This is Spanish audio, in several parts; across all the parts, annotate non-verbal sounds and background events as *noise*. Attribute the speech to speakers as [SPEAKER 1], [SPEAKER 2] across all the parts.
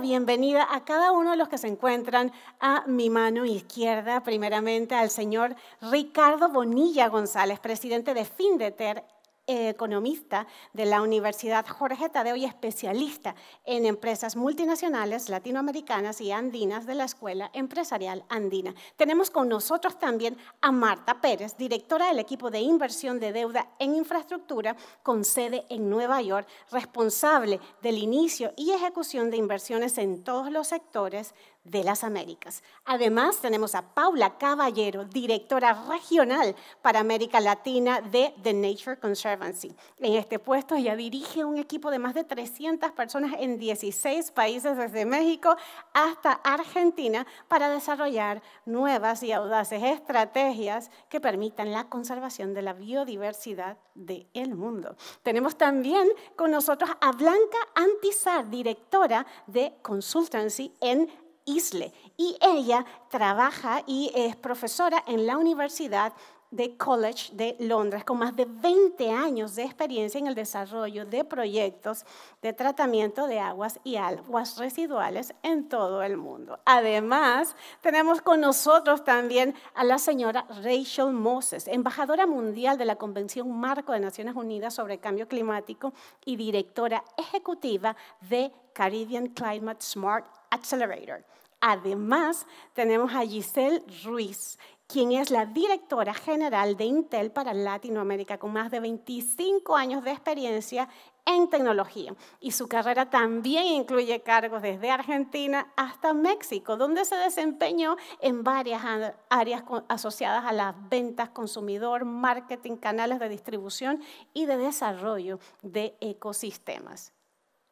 [SPEAKER 1] bienvenida a cada uno de los que se encuentran a mi mano izquierda, primeramente al señor Ricardo Bonilla González, presidente de FINDETER economista de la Universidad Jorge Tadeo y especialista en empresas multinacionales latinoamericanas y andinas de la Escuela Empresarial Andina. Tenemos con nosotros también a Marta Pérez, directora del equipo de inversión de deuda en infraestructura con sede en Nueva York, responsable del inicio y ejecución de inversiones en todos los sectores de las Américas. Además, tenemos a Paula Caballero, directora regional para América Latina de The Nature Conservancy. En este puesto ella dirige un equipo de más de 300 personas en 16 países desde México hasta Argentina para desarrollar nuevas y audaces estrategias que permitan la conservación de la biodiversidad del mundo. Tenemos también con nosotros a Blanca Antizar, directora de Consultancy en Isle y ella trabaja y es profesora en la Universidad de College de Londres, con más de 20 años de experiencia en el desarrollo de proyectos de tratamiento de aguas y aguas residuales en todo el mundo. Además, tenemos con nosotros también a la señora Rachel Moses, embajadora mundial de la Convención Marco de Naciones Unidas sobre Cambio Climático y directora ejecutiva de Caribbean Climate Smart Accelerator. Además, tenemos a Giselle Ruiz, quien es la directora general de Intel para Latinoamérica, con más de 25 años de experiencia en tecnología. Y su carrera también incluye cargos desde Argentina hasta México, donde se desempeñó en varias áreas asociadas a las ventas, consumidor, marketing, canales de distribución y de desarrollo de ecosistemas.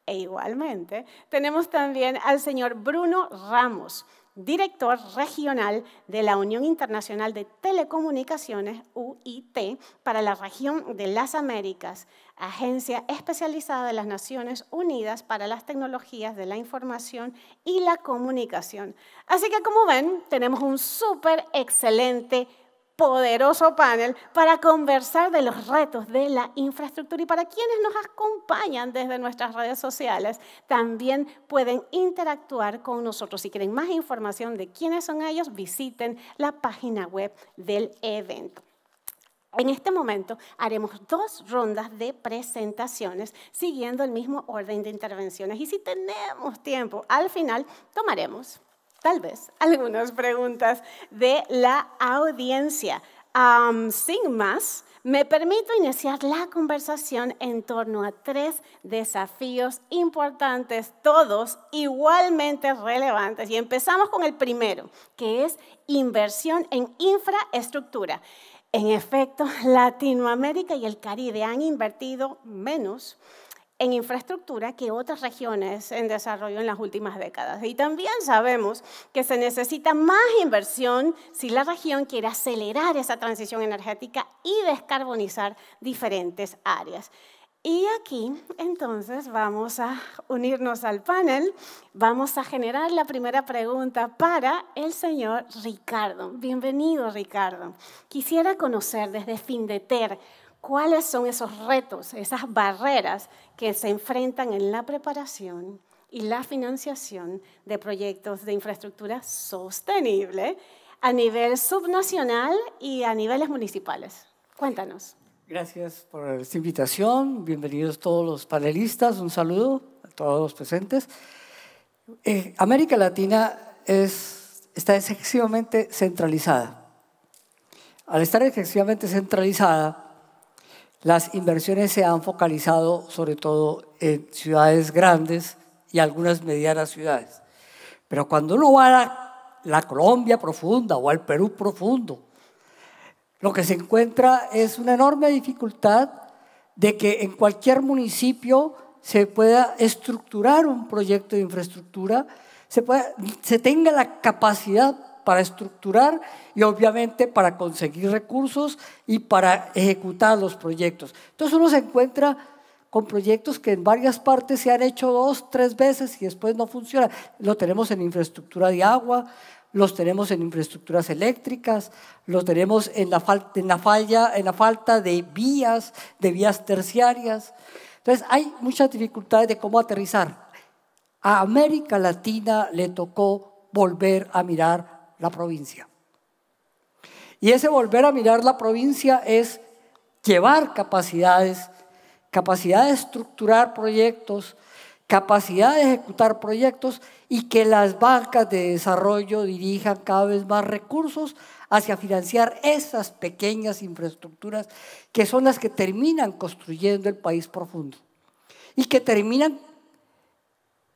[SPEAKER 1] E igualmente, tenemos también al señor Bruno Ramos director regional de la Unión Internacional de Telecomunicaciones, UIT, para la región de las Américas, agencia especializada de las Naciones Unidas para las tecnologías de la información y la comunicación. Así que como ven, tenemos un súper excelente poderoso panel para conversar de los retos de la infraestructura y para quienes nos acompañan desde nuestras redes sociales, también pueden interactuar con nosotros. Si quieren más información de quiénes son ellos, visiten la página web del evento. En este momento haremos dos rondas de presentaciones siguiendo el mismo orden de intervenciones y si tenemos tiempo al final tomaremos tal vez algunas preguntas de la audiencia. sin más, me permito iniciar la conversación en torno a tres desafíos importantes, todos igualmente relevantes. Y empezamos con el primero, que es inversión en infraestructura. En efecto, Latinoamérica y el Caribe han invertido menos en infraestructura que otras regiones en desarrollo en las últimas décadas. Y también sabemos que se necesita más inversión si la región quiere acelerar esa transición energética y descarbonizar diferentes áreas. Y aquí entonces vamos a unirnos al panel. Vamos a generar la primera pregunta para el señor Ricardo. Bienvenido Ricardo. Quisiera conocer desde Findeter cuáles son esos retos, esas barreras que se enfrentan en la preparación y la financiación de proyectos de infraestructura sostenible a nivel subnacional y a niveles municipales. Cuéntanos.
[SPEAKER 2] Gracias por esta invitación. Bienvenidos todos los panelistas. Un saludo a todos los presentes. Eh, América Latina es, está excesivamente centralizada. Al estar excesivamente centralizada, las inversiones se han focalizado sobre todo en ciudades grandes y algunas medianas ciudades. Pero cuando uno va a la, Colombia profunda o al Perú profundo, lo que se encuentra es una enorme dificultad de que en cualquier municipio se pueda estructurar un proyecto de infraestructura, se, pueda, se tenga la capacidad para estructurar y obviamente para conseguir recursos y para ejecutar los proyectos. Entonces uno se encuentra con proyectos que en varias partes se han hecho dos, tres veces y después no funcionan. Lo tenemos en infraestructura de agua, los tenemos en infraestructuras eléctricas, los tenemos en la, en la, falla, en la falta de vías, de vías terciarias. Entonces hay muchas dificultades de cómo aterrizar. A América Latina le tocó volver a mirar la provincia. Y ese volver a mirar la provincia es llevar capacidades, capacidad de estructurar proyectos, capacidad de ejecutar proyectos y que las bancas de desarrollo dirijan cada vez más recursos hacia financiar esas pequeñas infraestructuras que son las que terminan construyendo el país profundo y que terminan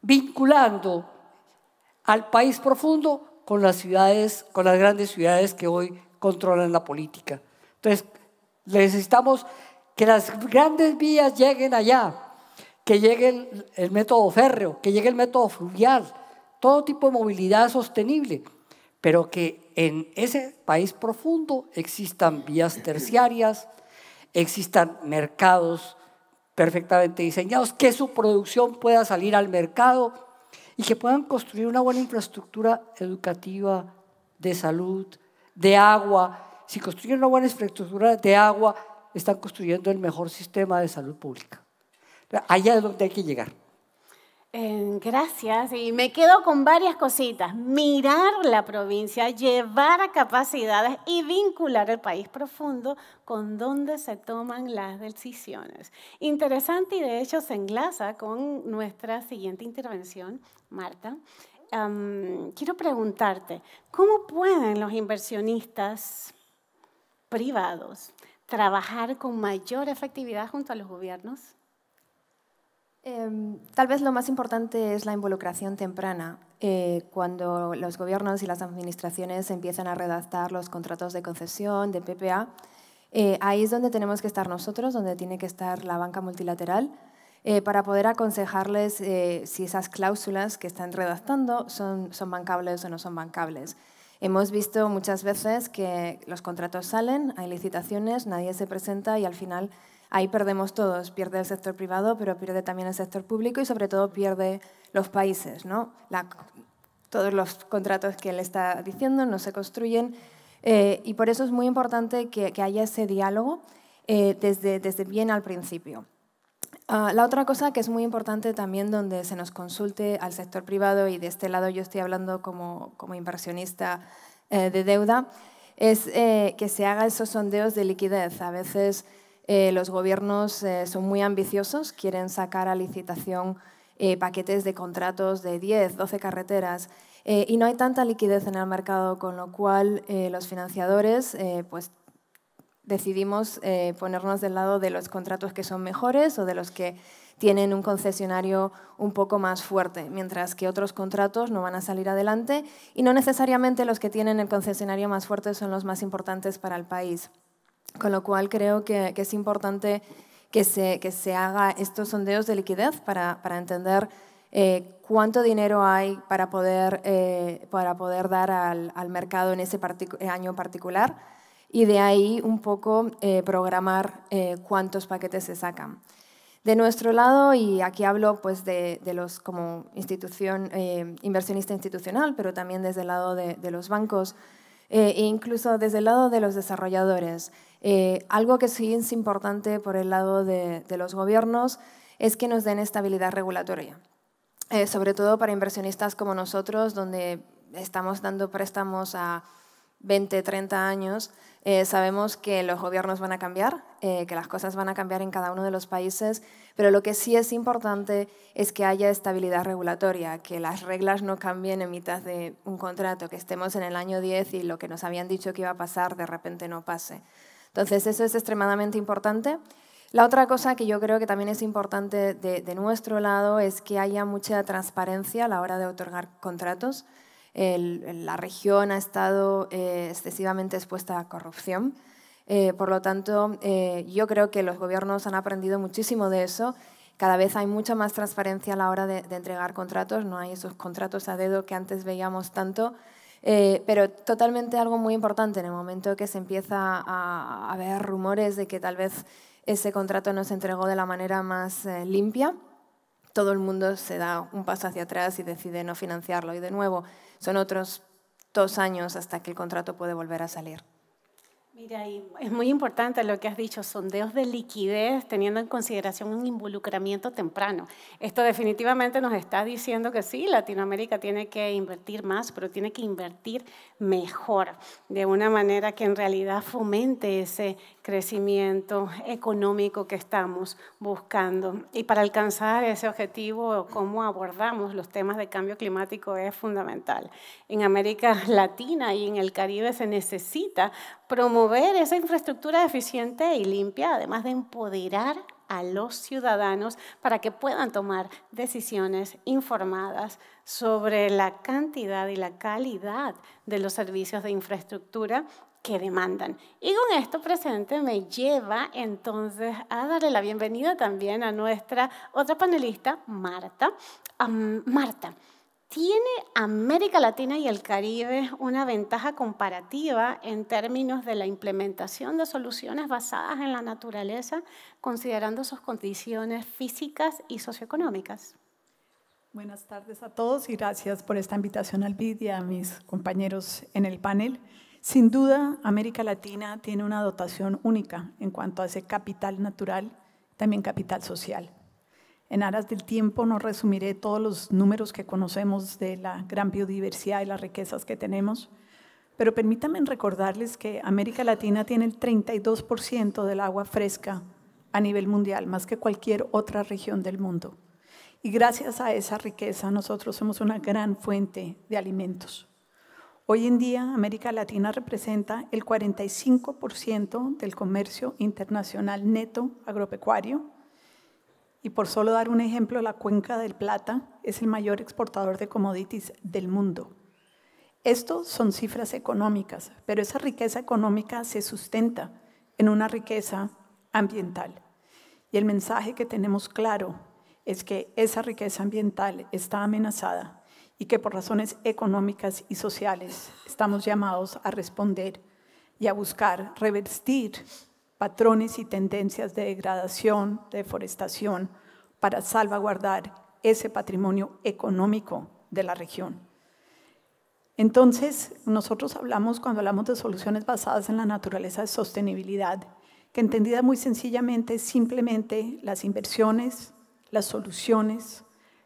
[SPEAKER 2] vinculando al país profundo con las ciudades, con las grandes ciudades que hoy controlan la política. Entonces, necesitamos que las grandes vías lleguen allá, que llegue el, el método férreo, que llegue el método fluvial, todo tipo de movilidad sostenible, pero que en ese país profundo existan vías terciarias, existan mercados perfectamente diseñados, que su producción pueda salir al mercado y que puedan construir una buena infraestructura educativa, de salud, de agua. Si construyen una buena infraestructura de agua, están construyendo el mejor sistema de salud pública. Allá es donde hay que llegar.
[SPEAKER 1] Eh, gracias. Y me quedo con varias cositas. Mirar la provincia, llevar a capacidades y vincular el país profundo con donde se toman las decisiones. Interesante y de hecho se enlaza con nuestra siguiente intervención Marta, quiero preguntarte, ¿cómo pueden los inversionistas privados trabajar con mayor efectividad junto a los gobiernos?
[SPEAKER 3] Em, tal vez lo más importante es la involucración temprana, eh, cuando los gobiernos y las administraciones empiezan a redactar los contratos de concesión, de PPA. Eh, ahí es donde tenemos que estar nosotros, donde tiene que estar la banca multilateral eh, para poder aconsejarles eh, si esas cláusulas que están redactando son, bancables o no son bancables. Hemos visto muchas veces que los contratos salen, hay licitaciones, nadie se presenta y al final ahí perdemos todos. Pierde el sector privado, pero pierde también el sector público y sobre todo pierde los países. ¿no? todos los contratos que él está diciendo no se construyen eh, y por eso es muy importante que, haya ese diálogo desde bien al principio. Ah, la otra cosa que es muy importante también donde se nos consulte al sector privado, y de este lado yo estoy hablando como, como inversionista eh, de deuda, es eh, que se hagan esos sondeos de liquidez. A veces eh, los gobiernos son muy ambiciosos, quieren sacar a licitación paquetes de contratos de 10, 12 carreteras, y no hay tanta liquidez en el mercado, con lo cual los financiadores pues, decidimos eh, ponernos del lado de los contratos que son mejores o de los que tienen un concesionario un poco más fuerte, mientras que otros contratos no van a salir adelante y no necesariamente los que tienen el concesionario más fuerte son los más importantes para el país. Con lo cual creo que, es importante que se, que haga estos sondeos de liquidez para, entender eh, cuánto dinero hay para poder, eh, dar al, mercado en ese año particular y de ahí un poco eh, programar eh, cuántos paquetes se sacan. De nuestro lado, y aquí hablo pues, de, de los como institución, eh, inversionista institucional, pero también desde el lado de, los bancos e incluso desde el lado de los desarrolladores, algo que sí es importante por el lado de los gobiernos es que nos den estabilidad regulatoria, sobre todo para inversionistas como nosotros, donde estamos dando préstamos a 20, 30 años eh, sabemos que los gobiernos van a cambiar, eh, que las cosas van a cambiar en cada uno de los países, pero lo que sí es importante es que haya estabilidad regulatoria, que las reglas no cambien en mitad de un contrato, que estemos en el año 10 y lo que nos habían dicho que iba a pasar de repente no pase. Entonces, eso es extremadamente importante. La otra cosa que yo creo que también es importante de nuestro lado es que haya mucha transparencia a la hora de otorgar contratos la región ha estado eh, excesivamente expuesta a corrupción. Eh, por lo tanto, eh, yo creo que los gobiernos han aprendido muchísimo de eso. Cada vez hay mucha más transparencia a la hora de, entregar contratos, no hay esos contratos a dedo que antes veíamos tanto. pero totalmente algo muy importante en el momento que se empieza a, a, ver rumores de que tal vez ese contrato no se entregó de la manera más limpia todo el mundo se da un paso hacia atrás y decide no financiarlo. Y de nuevo, son otros dos años hasta que el contrato puede volver a salir.
[SPEAKER 1] Mira, es
[SPEAKER 3] muy importante
[SPEAKER 1] lo que has dicho, sondeos de liquidez teniendo en consideración un involucramiento temprano. Esto definitivamente nos está diciendo que sí, Latinoamérica tiene que invertir más, pero tiene que invertir mejor, de una manera que en realidad fomente ese crecimiento económico que estamos buscando. Y para alcanzar ese objetivo, cómo abordamos los temas de cambio climático es fundamental. En América Latina y en el Caribe se necesita promover esa infraestructura eficiente y limpia, además de empoderar a los ciudadanos para que puedan tomar decisiones informadas sobre la cantidad y la calidad de los servicios de infraestructura que demandan. Y con esto presente me lleva entonces a darle la bienvenida también a nuestra otra panelista, Marta. Marta tiene América Latina y el Caribe una ventaja comparativa en términos de la implementación de soluciones basadas en la naturaleza, considerando sus condiciones físicas y socioeconómicas.
[SPEAKER 4] Buenas tardes a todos y gracias por esta invitación al BID y a mis compañeros en el panel. Sin duda, América Latina tiene una dotación única en cuanto a ese capital natural, también capital social. En aras del tiempo no resumiré todos los números que conocemos de la gran biodiversidad y las riquezas que tenemos, pero permítanme recordarles que América Latina tiene el 32% del agua fresca a nivel mundial, más que cualquier otra región del mundo. Y gracias a esa riqueza nosotros somos una gran fuente de alimentos. Hoy en día América Latina representa el 45% del comercio internacional neto agropecuario y por solo dar un ejemplo, la cuenca del Plata es el mayor exportador de commodities del mundo. Esto son cifras económicas, pero esa riqueza económica se sustenta en una riqueza ambiental. Y el mensaje que tenemos claro es que esa riqueza ambiental está amenazada y que por razones económicas y sociales estamos llamados a responder y a buscar revertir patrones y tendencias de degradación, deforestación, para salvaguardar ese patrimonio económico de la región. Entonces, nosotros hablamos, cuando hablamos de soluciones basadas en la naturaleza de sostenibilidad, que entendida muy sencillamente, simplemente las inversiones, las soluciones,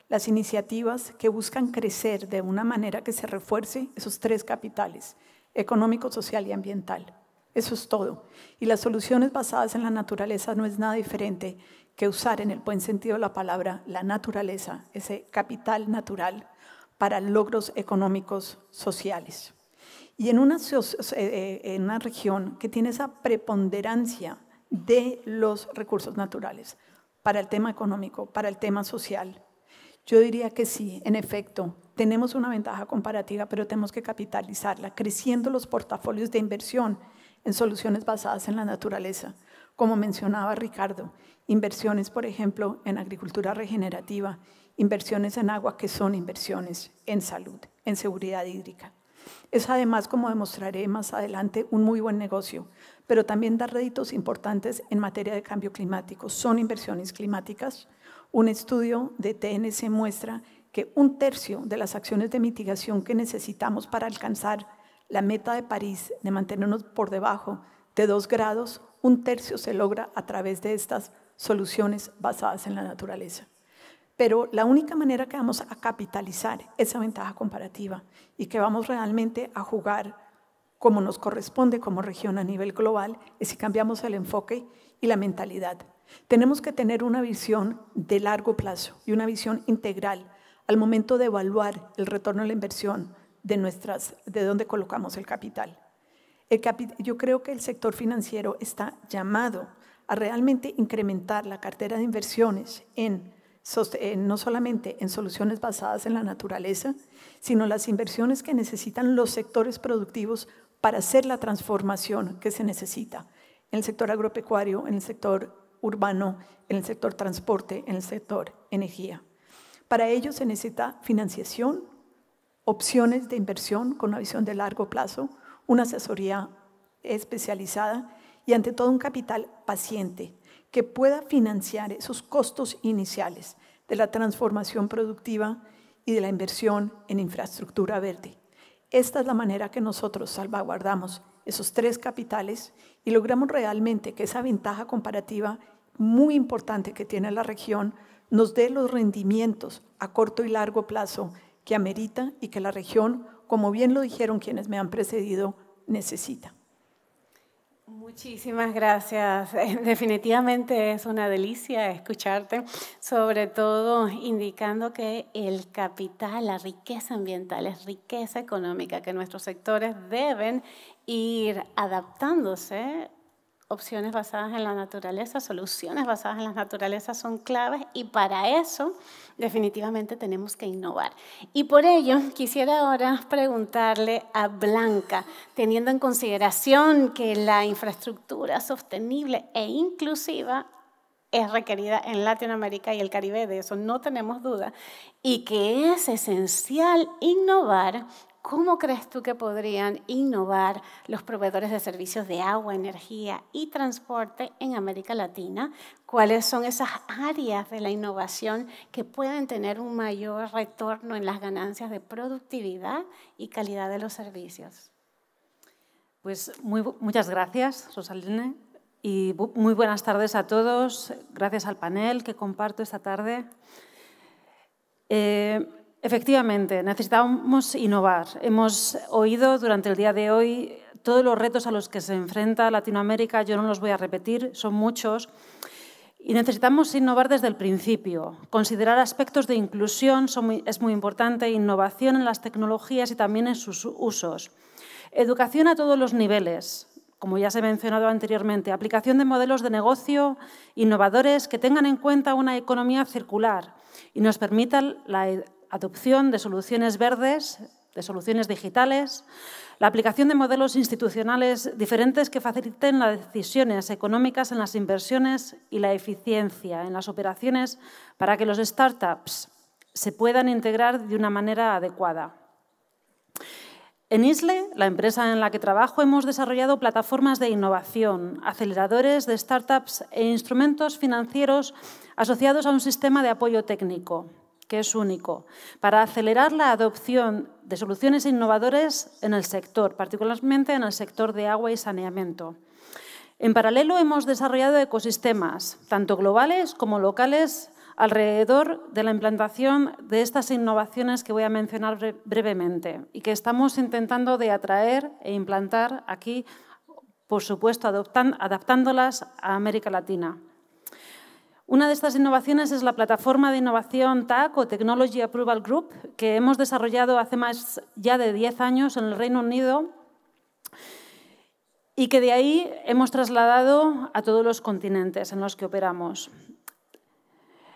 [SPEAKER 4] las iniciativas que buscan crecer de una manera que se refuerce esos tres capitales, económico, social y ambiental. Eso es todo. Y las soluciones basadas en la naturaleza no es nada diferente que usar en el buen sentido de la palabra la naturaleza, ese capital natural, para logros económicos sociales. Y en una, eh, eh, en una región que tiene esa preponderancia de los recursos naturales, para el tema económico, para el tema social, yo diría que sí, en efecto, tenemos una ventaja comparativa, pero tenemos que capitalizarla creciendo los portafolios de inversión en soluciones basadas en la naturaleza. Como mencionaba Ricardo, inversiones, por ejemplo, en agricultura regenerativa, inversiones en agua, que son inversiones en salud, en seguridad hídrica. Es además, como demostraré más adelante, un muy buen negocio, pero también da réditos importantes en materia de cambio climático. Son inversiones climáticas. Un estudio de TNC muestra que un tercio de las acciones de mitigación que necesitamos para alcanzar la meta de París de mantenernos por debajo de dos grados, un tercio se logra a través de estas soluciones basadas en la naturaleza. Pero la única manera que vamos a capitalizar esa ventaja comparativa y que vamos realmente a jugar como nos corresponde como región a nivel global es si cambiamos el enfoque y la mentalidad. Tenemos que tener una visión de largo plazo y una visión integral al momento de evaluar el retorno a la inversión, de, nuestras, de dónde colocamos el capital. el Yo creo que el sector financiero está llamado a realmente incrementar la cartera de inversiones no solamente en soluciones basadas en la naturaleza, sino las inversiones que necesitan los sectores productivos para hacer la transformación que se necesita en el sector agropecuario, en el sector urbano, en el sector transporte, en el sector energía. Para ello se necesita financiación, opciones de inversión con una visión de largo plazo, una asesoría especializada y ante todo un capital paciente que pueda financiar esos costos iniciales de la transformación productiva y de la inversión en infraestructura verde. Esta es la manera que nosotros salvaguardamos esos tres capitales y logramos realmente que esa ventaja comparativa muy importante que tiene la región nos dé los rendimientos a corto y largo plazo que amerita y que la región, como bien lo dijeron quienes me han precedido, necesita.
[SPEAKER 1] Muchísimas gracias. *laughs* Definitivamente es una delicia escucharte, sobre todo indicando que el capital, la riqueza ambiental es riqueza económica, que nuestros sectores deben ir adaptándose opciones basadas en la naturaleza, soluciones basadas en la naturaleza son claves y para eso definitivamente tenemos que innovar. Y por ello quisiera ahora preguntarle a Blanca, teniendo en consideración que la infraestructura sostenible e inclusiva es requerida en Latinoamérica y el Caribe, de eso no tenemos duda, y que es esencial innovar. ¿Cómo crees tú que podrían innovar los proveedores de servicios de agua, energía y transporte en América Latina? ¿Cuáles son esas áreas de la innovación que pueden tener un mayor retorno en las ganancias de productividad y calidad de los servicios?
[SPEAKER 5] Pues muy, muchas gracias, Rosalina. Y muy buenas tardes a todos. Gracias al panel que comparto esta tarde. Eh, efectivamente, necesitamos innovar. Hemos oído durante el día de hoy todos los retos a los que se enfrenta Latinoamérica. Yo no los voy a repetir, son muchos. Y necesitamos innovar desde el principio. Considerar aspectos de inclusión es muy importante, innovación en las tecnologías y también en sus usos. Educación a todos los niveles, como ya se ha mencionado anteriormente, aplicación de modelos de negocio innovadores que tengan en cuenta una economía circular y nos permitan la adopción de soluciones verdes, de soluciones digitales, la aplicación de modelos institucionales diferentes que faciliten las decisiones económicas en las inversiones y la eficiencia en las operaciones para que los startups se puedan integrar de una manera adecuada. En ISLE, la empresa en la que trabajo, hemos desarrollado plataformas de innovación, aceleradores de startups e instrumentos financieros asociados a un sistema de apoyo técnico, que es único, para acelerar la adopción de soluciones innovadoras en el sector, particularmente en el sector de agua y saneamiento. En paralelo, hemos desarrollado ecosistemas, tanto globales como locales, alrededor de la implantación de estas innovaciones que voy a mencionar brevemente y que estamos intentando de atraer e implantar aquí, por supuesto, adaptándolas a América Latina. Una de estas innovaciones es la plataforma de innovación TAC o Technology Approval Group que hemos desarrollado hace más ya de 10 años en el Reino Unido y que de ahí hemos trasladado a todos los continentes en los que operamos.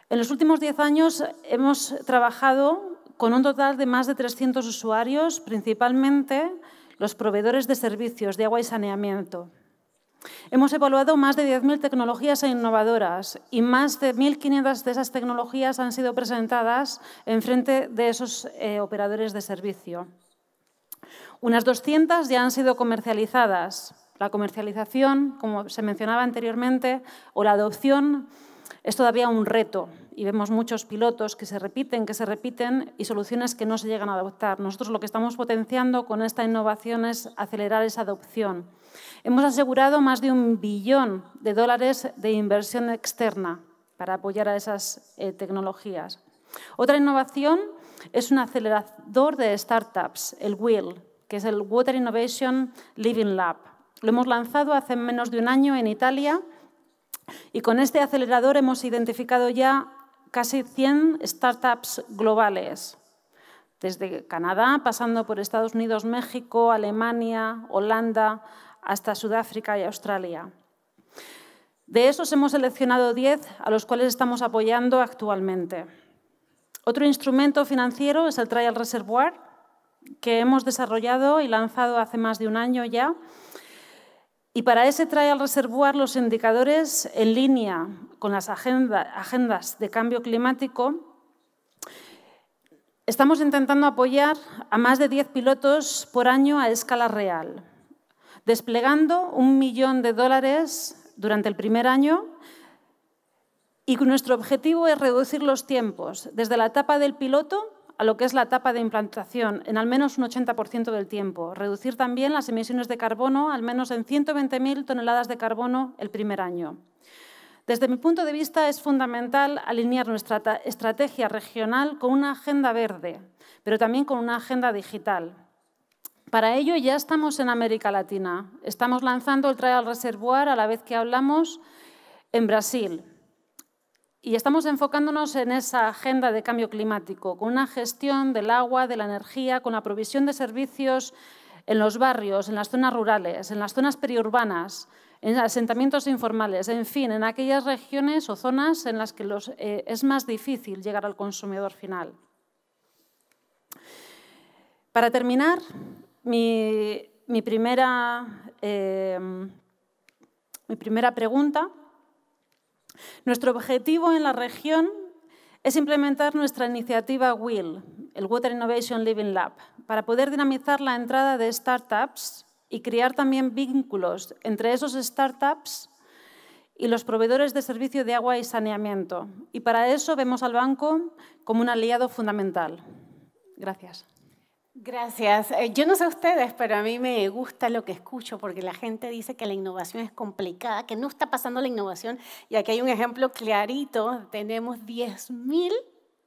[SPEAKER 5] En los últimos 10 años hemos trabajado con un total de más de 300 usuarios, principalmente los proveedores de servicios de agua y saneamiento. Hemos evaluado más de 10.000 tecnologías e innovadoras y más de 1.500 de esas tecnologías han sido presentadas en frente de esos eh, operadores de servicio. Unas 200 ya han sido comercializadas. La comercialización, como se mencionaba anteriormente, o la adopción es todavía un reto y vemos muchos pilotos que se repiten, que se repiten y soluciones que no se llegan a adoptar. Nosotros lo que estamos potenciando con esta innovación es acelerar esa adopción. Hemos asegurado más de un billón de dólares de inversión externa para apoyar a esas eh, tecnologías. Otra innovación es un acelerador de startups, el Will que es el Water Innovation Living Lab. Lo hemos lanzado hace menos de un año en Italia y con este acelerador hemos identificado ya casi 100 startups globales, desde Canadá, pasando por Estados Unidos, México, Alemania, Holanda, hasta Sudáfrica y Australia. De esos hemos seleccionado 10 a los cuales estamos apoyando actualmente. Otro instrumento financiero es el Trial Reservoir, que hemos desarrollado y lanzado hace más de un año ya, y para ese al reservoir los indicadores en línea con las agendas de cambio climático, estamos intentando apoyar a más de 10 pilotos por año a escala real, desplegando un millón de dólares durante el primer año y nuestro objetivo es reducir los tiempos desde la etapa del piloto a lo que es la etapa de implantación en al menos un 80% del tiempo. Reducir también las emisiones de carbono al menos en 120.000 toneladas de carbono el primer año. Desde mi punto de vista es fundamental alinear nuestra estrategia regional con una agenda verde, pero también con una agenda digital. Para ello ya estamos en América Latina. Estamos lanzando el al reservoir a la vez que hablamos en Brasil. Y estamos enfocándonos en esa agenda de cambio climático, con una gestión del agua, de la energía, con la provisión de servicios en los barrios, en las zonas rurales, en las zonas periurbanas, en asentamientos informales, en fin, en aquellas regiones o zonas en las que eh, es más difícil llegar al consumidor final. Para terminar, mi, primera, eh, mi primera pregunta nuestro objetivo en la región es implementar nuestra iniciativa WIL, el Water Innovation Living Lab, para poder dinamizar la entrada de startups y crear también vínculos entre esos startups y los proveedores de servicio de agua y saneamiento. Y para eso vemos al banco como un aliado fundamental. Gracias. Gracias. Eh, yo no sé ustedes, pero a mí
[SPEAKER 1] me gusta lo que escucho porque la gente dice que la innovación es complicada, que no está pasando la innovación. Y aquí hay un ejemplo clarito. Tenemos 10.000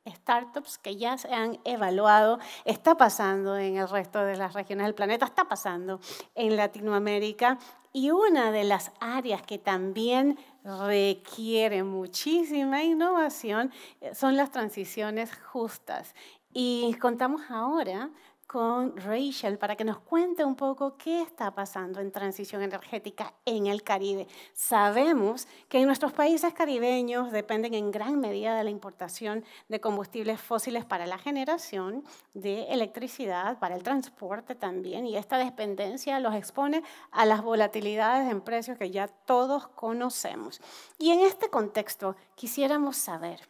[SPEAKER 1] startups que ya se han evaluado, está pasando en el resto de las regiones del planeta, está pasando en Latinoamérica. Y una de las áreas que también requiere muchísima innovación eh, son las transiciones justas. Y contamos ahora con Rachel para que nos cuente un poco qué está pasando en transición energética en el Caribe. Sabemos que en nuestros países caribeños dependen en gran medida de la importación de combustibles fósiles para la generación de electricidad, para el transporte también, y esta dependencia los expone a las volatilidades en precios que ya todos conocemos. Y en este contexto quisiéramos saber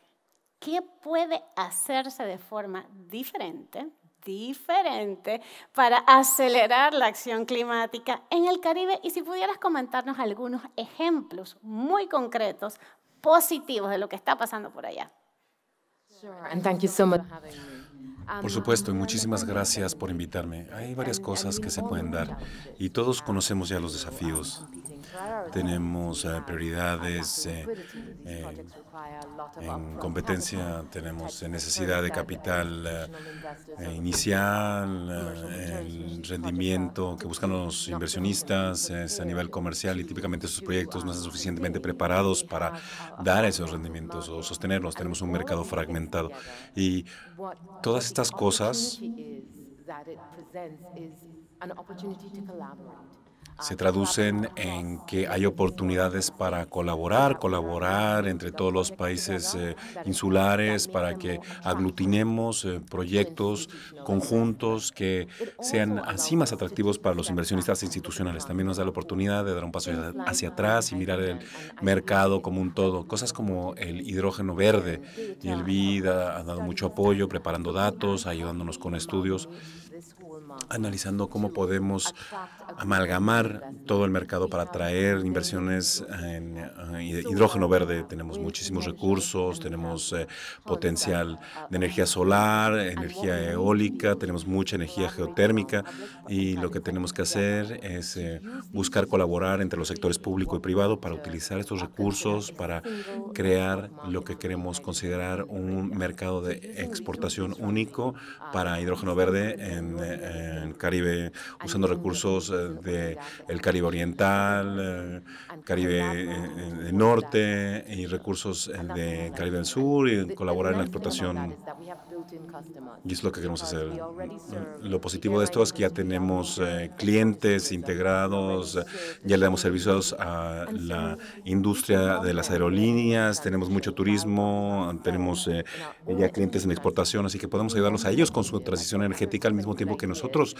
[SPEAKER 1] qué puede hacerse de forma diferente diferente para acelerar la acción climática en el Caribe y si pudieras comentarnos algunos ejemplos muy concretos, positivos de lo que está pasando por allá.
[SPEAKER 6] Por um, supuesto, y muchísimas gracias por invitarme. Hay varias cosas que se pueden dar y todos conocemos ya los desafíos. Tenemos eh, prioridades eh, eh, en competencia, tenemos necesidad de capital inicial, el rendimiento que buscan los inversionistas es a nivel comercial y típicamente esos proyectos no están suficientemente preparados para dar esos rendimientos o sostenerlos. Tenemos un mercado fragmentado y todas estas cosas se traducen en que hay oportunidades para colaborar, colaborar entre todos los países eh, insulares para que aglutinemos eh, proyectos conjuntos que sean así más atractivos para los inversionistas institucionales. También nos da la oportunidad de dar un paso hacia atrás y mirar el mercado como un todo. Cosas como el hidrógeno verde y el BID han dado mucho apoyo preparando datos, ayudándonos con estudios analizando cómo podemos amalgamar todo el mercado para atraer inversiones eh, en eh, hidrógeno verde. Tenemos muchísimos recursos, tenemos eh, potencial de energía solar, energía eólica, tenemos mucha energía geotérmica y lo que tenemos que hacer es buscar colaborar entre los sectores público y privado para utilizar estos recursos para crear lo que queremos considerar un mercado de exportación único para hidrógeno verde en, en Caribe usando recursos de el Caribe Oriental, Caribe Norte y recursos de Caribe Sur y colaborar en la explotación. Y es lo que queremos hacer. Lo positivo de esto es que ya tenemos clientes integrados, ya le damos servicios a la industria de las aerolíneas, tenemos mucho turismo, tenemos ya clientes en exportación, así que podemos ayudarlos a ellos con su transición energética al mismo tiempo que nosotros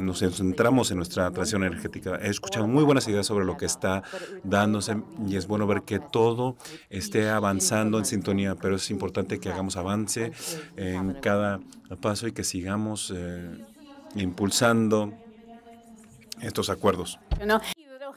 [SPEAKER 6] nos centramos en nuestra energética. He escuchado muy buenas ideas sobre lo que está dándose y es bueno ver que todo esté avanzando en sintonía, pero es importante que hagamos avance en cada paso y que sigamos eh, impulsando estos acuerdos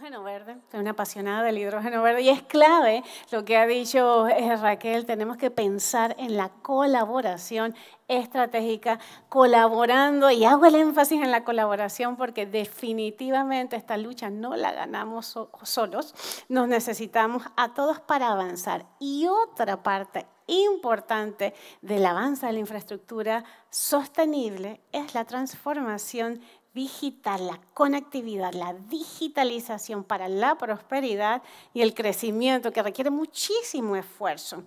[SPEAKER 1] hidrógeno verde, soy una apasionada del hidrógeno verde y es clave lo que ha dicho eh, Raquel, tenemos que pensar en la colaboración estratégica, colaborando, y hago el énfasis en la colaboración porque definitivamente esta lucha no la ganamos solos, nos necesitamos a todos para avanzar. Y otra parte importante del avance de la infraestructura sostenible es la transformación digital, la conectividad, la digitalización para la prosperidad y el crecimiento que requiere muchísimo esfuerzo.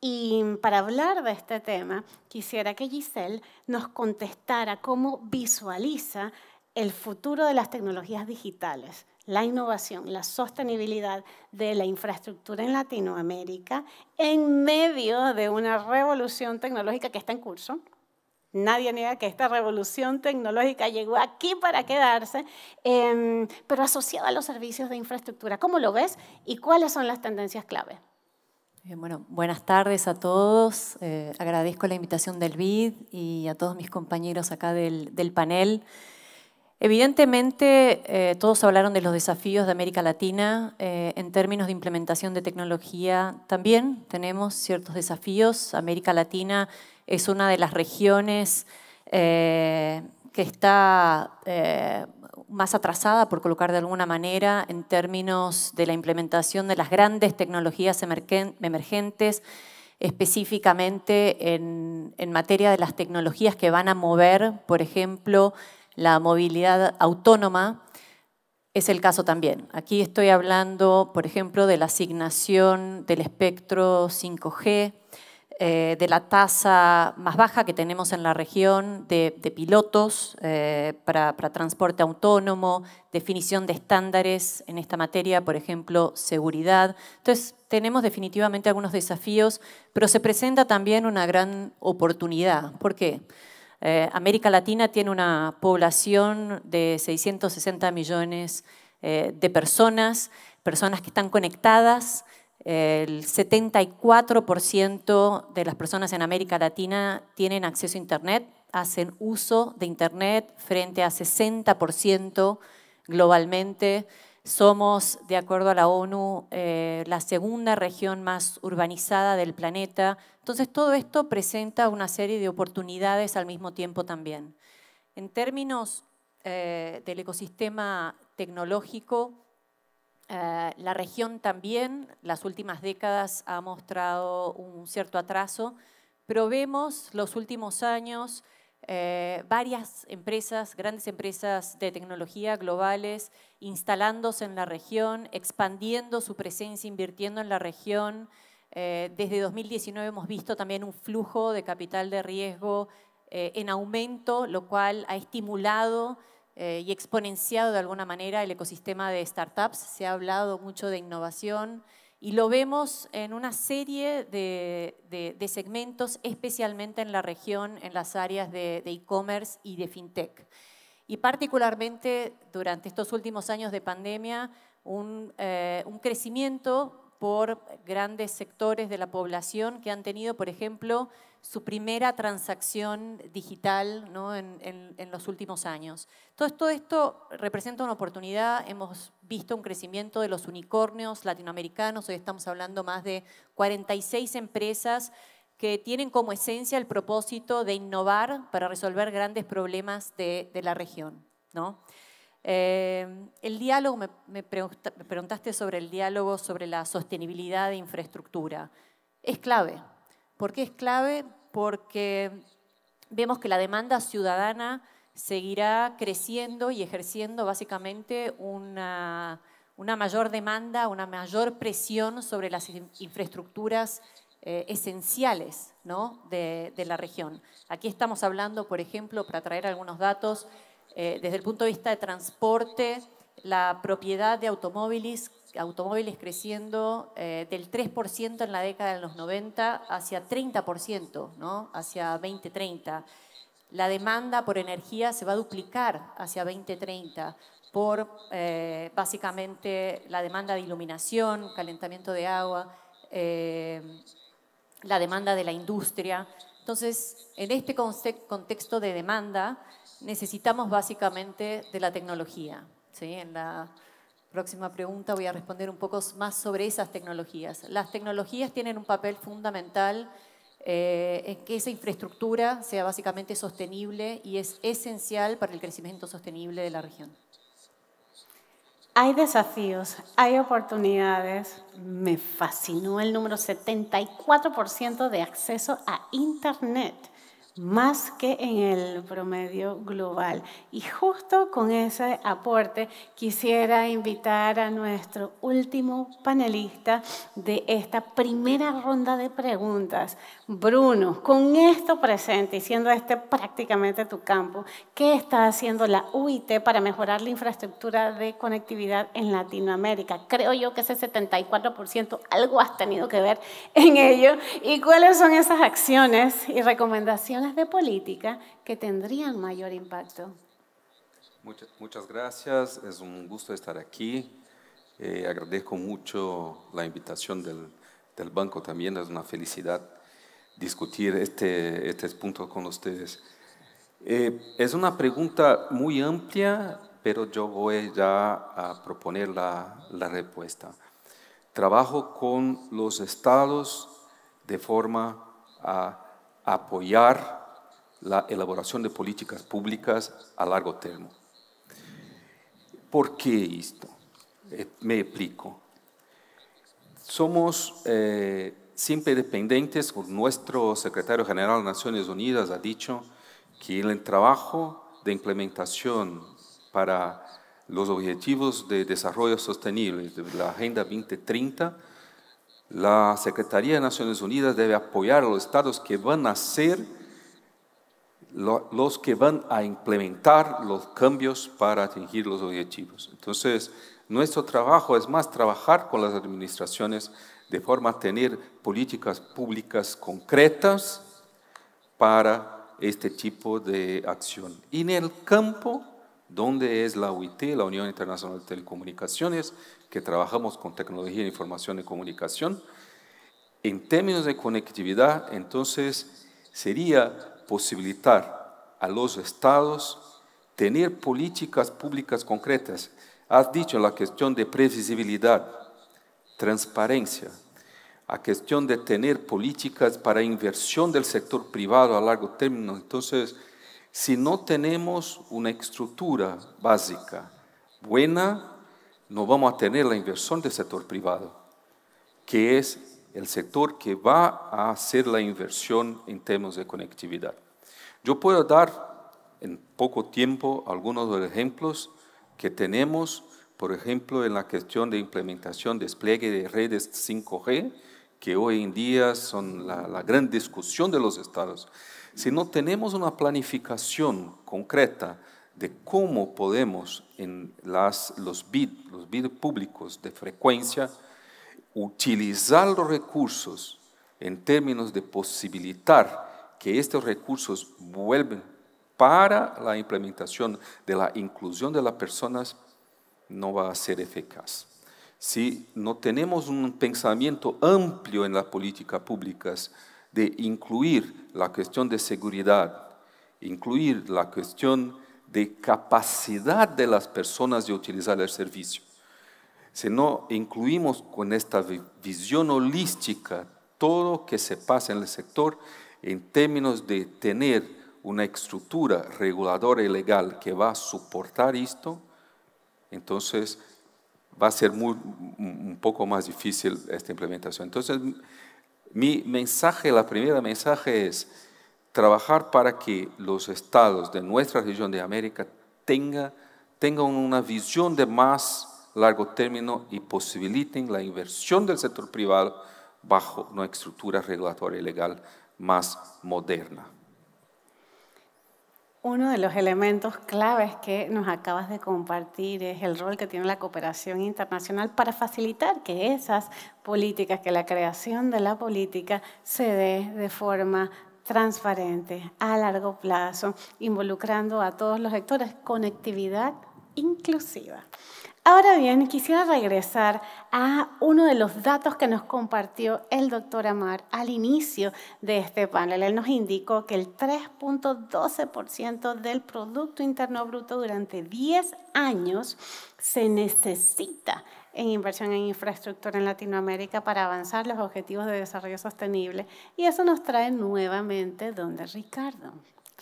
[SPEAKER 1] Y para hablar de este tema, quisiera que Giselle nos contestara cómo visualiza el futuro de las tecnologías digitales, la innovación, la sostenibilidad de la infraestructura en Latinoamérica en medio de una revolución tecnológica que está en curso Nadie niega que esta revolución tecnológica llegó aquí para quedarse, em, pero asociada a los servicios de infraestructura. ¿Cómo lo ves y cuáles son las tendencias clave?
[SPEAKER 7] Bueno, buenas tardes a todos. Eh, agradezco la invitación del BID y a todos mis compañeros acá del panel. Evidentemente, eh, todos hablaron de los desafíos de América Latina eh, en términos de implementación de tecnología. También tenemos ciertos desafíos. América Latina es una de las regiones eh, que está más atrasada, por colocar de alguna manera, en términos de la implementación de las grandes tecnologías emergentes, específicamente en materia de las tecnologías que van a mover, por ejemplo, la movilidad autónoma, es el caso también. Aquí estoy hablando, por ejemplo, de la asignación del espectro 5G, eh, de la tasa más baja que tenemos en la región de, pilotos eh, para, transporte autónomo, definición de estándares en esta materia, por ejemplo, seguridad. Entonces, tenemos definitivamente algunos desafíos, pero se presenta también una gran oportunidad. ¿Por qué? Eh, América Latina tiene una población de 660 millones eh, de personas, personas que están conectadas. El 74% de las personas en América Latina tienen acceso a Internet, hacen uso de Internet frente a 60% globalmente. Somos, de acuerdo a la ONU, eh, la segunda región más urbanizada del planeta. Entonces, todo esto presenta una serie de oportunidades al mismo tiempo también. En términos eh, del ecosistema tecnológico, eh, la región también, las últimas décadas, ha mostrado un cierto atraso, pero vemos los últimos años eh, varias empresas, grandes empresas de tecnología globales, instalándose en la región, expandiendo su presencia, invirtiendo en la región. Eh, desde 2019 hemos visto también un flujo de capital de riesgo eh, en aumento, lo cual ha estimulado y exponenciado de alguna manera el ecosistema de startups. Se ha hablado mucho de innovación, y lo vemos en una serie de, segmentos, especialmente en la región, en las áreas de e-commerce y de fintech. Y particularmente durante estos últimos años de pandemia, un, eh, un crecimiento por grandes sectores de la población que han tenido, por ejemplo, su primera transacción digital en, los últimos años. Todo esto, representa una oportunidad. Hemos visto un crecimiento de los unicornios latinoamericanos. Hoy estamos hablando más de 46 empresas que tienen como esencia el propósito de innovar para resolver grandes problemas de, la región. ¿no? Eh, el diálogo, me, preguntaste sobre el diálogo, sobre la sostenibilidad de infraestructura. Es clave. ¿Por qué es clave? Porque vemos que la demanda ciudadana seguirá creciendo y ejerciendo básicamente una, mayor demanda, una mayor presión sobre las infraestructuras eh, esenciales de la región. Aquí estamos hablando, por ejemplo, para traer algunos datos, eh, desde el punto de vista de transporte, la propiedad de automóviles, automóviles creciendo eh, del 3% en la década de los 90 hacia 30%, ¿no? hacia 2030. La demanda por energía se va a duplicar hacia 2030 por eh, básicamente la demanda de iluminación, calentamiento de agua, la demanda de la industria. Entonces, en este contexto de demanda, necesitamos básicamente de la tecnología. En la próxima pregunta voy a responder un poco más sobre esas tecnologías. Las tecnologías tienen un papel fundamental eh, en que esa infraestructura sea básicamente sostenible y es esencial para el crecimiento sostenible de la región.
[SPEAKER 1] Hay desafíos, hay oportunidades. Me fascinó el número 74% de acceso a Internet más que en el promedio global. Y justo con ese aporte quisiera invitar a nuestro último panelista de esta primera ronda de preguntas. Bruno, con esto presente y siendo este prácticamente tu campo, ¿qué está haciendo la UIT para mejorar la infraestructura de conectividad en Latinoamérica? Creo yo que ese 74% algo has tenido que ver en ello. ¿Y cuáles son esas acciones y recomendaciones? las de política que tendrían mayor impacto.
[SPEAKER 8] Muchas, muchas gracias, es un gusto estar aquí. Eh, agradezco mucho la invitación del, del, banco también, es una felicidad discutir este, estos puntos con ustedes. Eh, es una pregunta muy amplia, pero yo voy ya a proponer la, la respuesta. Trabajo con los estados de forma a apoyar la elaboración de políticas públicas a largo termo. ¿Por qué esto? Eh, me explico. Somos eh, siempre dependientes, nuestro secretario general de Naciones Unidas ha dicho que el trabajo de implementación para los objetivos de desarrollo sostenible de la Agenda 2030, la Secretaría de Naciones Unidas debe apoyar a los estados que van a ser los que van a implementar los cambios para atingir los objetivos. Entonces, nuestro trabajo es más trabajar con las administraciones de forma a tener políticas públicas concretas para este tipo de acción. Y en el campo donde es la UIT, la Unión Internacional de Telecomunicaciones, que trabajamos con tecnología de información y comunicación? En términos de conectividad, entonces, sería posibilitar a los estados tener políticas públicas concretas. Has dicho la cuestión de previsibilidad, transparencia, la cuestión de tener políticas para inversión del sector privado a largo término. Entonces, si no tenemos una estructura básica buena, no vamos a tener la inversión del sector privado, que es el sector que va a hacer la inversión en temas de conectividad. Yo puedo dar en poco tiempo algunos de los ejemplos que tenemos, por ejemplo, en la cuestión de implementación, despliegue de redes 5G, que hoy en día son la, la gran discusión de los estados. Si no tenemos una planificación concreta de cómo podemos en los BID, los BID públicos de frecuencia, utilizar los recursos en términos de posibilitar que estos recursos vuelvan para la implementación de la inclusión de las personas, no va a ser eficaz. Si no tenemos un pensamiento amplio en las políticas públicas, de incluir la cuestión de seguridad, incluir la cuestión de capacidad de las personas de utilizar el servicio. Si no incluimos con esta visión holística todo lo que se pasa en el sector en términos de tener una estructura reguladora y legal que va a soportar esto, entonces va a ser un poco más difícil esta implementación. Entonces, mi mensaje, la primera mensaje es trabajar para que los estados de nuestra región de América tengan tengan una visión de más largo término y posibiliten la inversión del sector privado bajo una estructura regulatoria y legal más moderna.
[SPEAKER 1] Uno de los elementos claves que nos acabas de compartir es el rol que tiene la cooperación internacional para facilitar que esas políticas, que la creación de la política se dé de forma transparente, a largo plazo, involucrando a todos los sectores, conectividad inclusiva. Ahora bien, quisiera regresar a uno de los datos que nos compartió el doctor Amar al inicio de este panel. Él nos indicó que el 3.12% del Producto Interno Bruto durante 10 años se necesita en inversión en infraestructura en Latinoamérica para avanzar los objetivos de desarrollo sostenible. Y eso nos trae nuevamente donde Ricardo.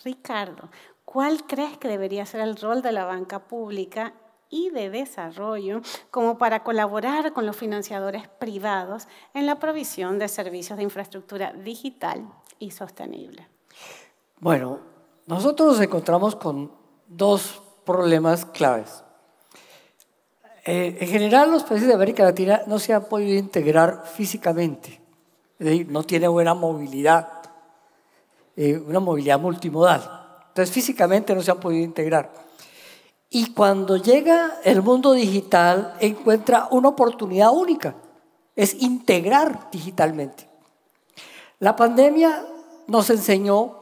[SPEAKER 1] Ricardo, ¿cuál crees que debería ser el rol de la banca pública y de Desarrollo como para colaborar con los financiadores privados en la provisión de servicios de infraestructura digital y sostenible.
[SPEAKER 2] Bueno, nosotros nos encontramos con dos problemas claves. Eh, en general, los países de América Latina no se han podido integrar físicamente, es decir, no tiene buena movilidad, eh, una movilidad multimodal. Entonces, físicamente no se han podido integrar. Y cuando llega el mundo digital, encuentra una oportunidad única, es integrar digitalmente. La pandemia nos enseñó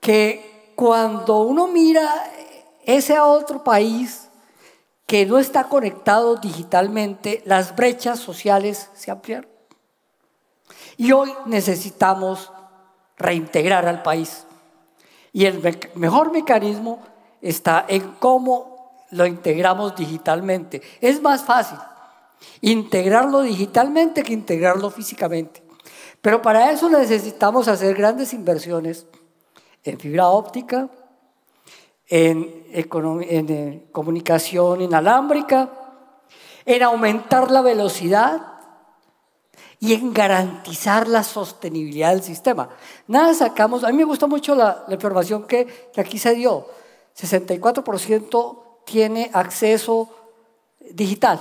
[SPEAKER 2] que cuando uno mira ese otro país que no está conectado digitalmente, las brechas sociales se ampliaron. Y hoy necesitamos reintegrar al país. Y el mejor mecanismo está en cómo lo integramos digitalmente. Es más fácil integrarlo digitalmente que integrarlo físicamente. Pero para eso necesitamos hacer grandes inversiones en fibra óptica, en, eh, comunicación inalámbrica, en aumentar la velocidad y en garantizar la sostenibilidad del sistema. Nada sacamos, a mí me gusta mucho la, información que, aquí se dio. 64% tiene acceso digital.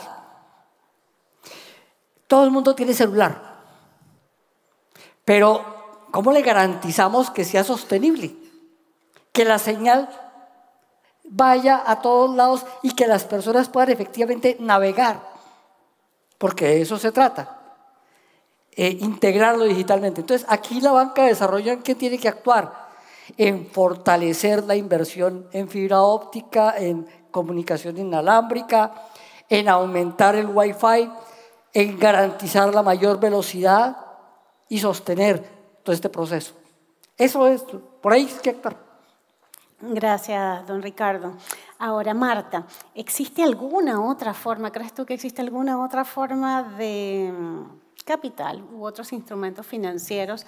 [SPEAKER 2] Todo el mundo tiene celular. Pero, ¿cómo le garantizamos que sea sostenible? Que la señal vaya a todos lados y que las personas puedan efectivamente navegar. Porque de eso se trata. Eh, integrarlo digitalmente. Entonces, aquí la banca de desarrollo en qué tiene que actuar en fortalecer la inversión en fibra óptica, en comunicación inalámbrica, en aumentar el Wi-Fi, en garantizar la mayor velocidad y sostener todo este proceso. Eso es, por ahí es que
[SPEAKER 1] Gracias, don Ricardo. Ahora, Marta, ¿existe alguna otra forma, crees tú que existe alguna otra forma de mm, capital u otros instrumentos financieros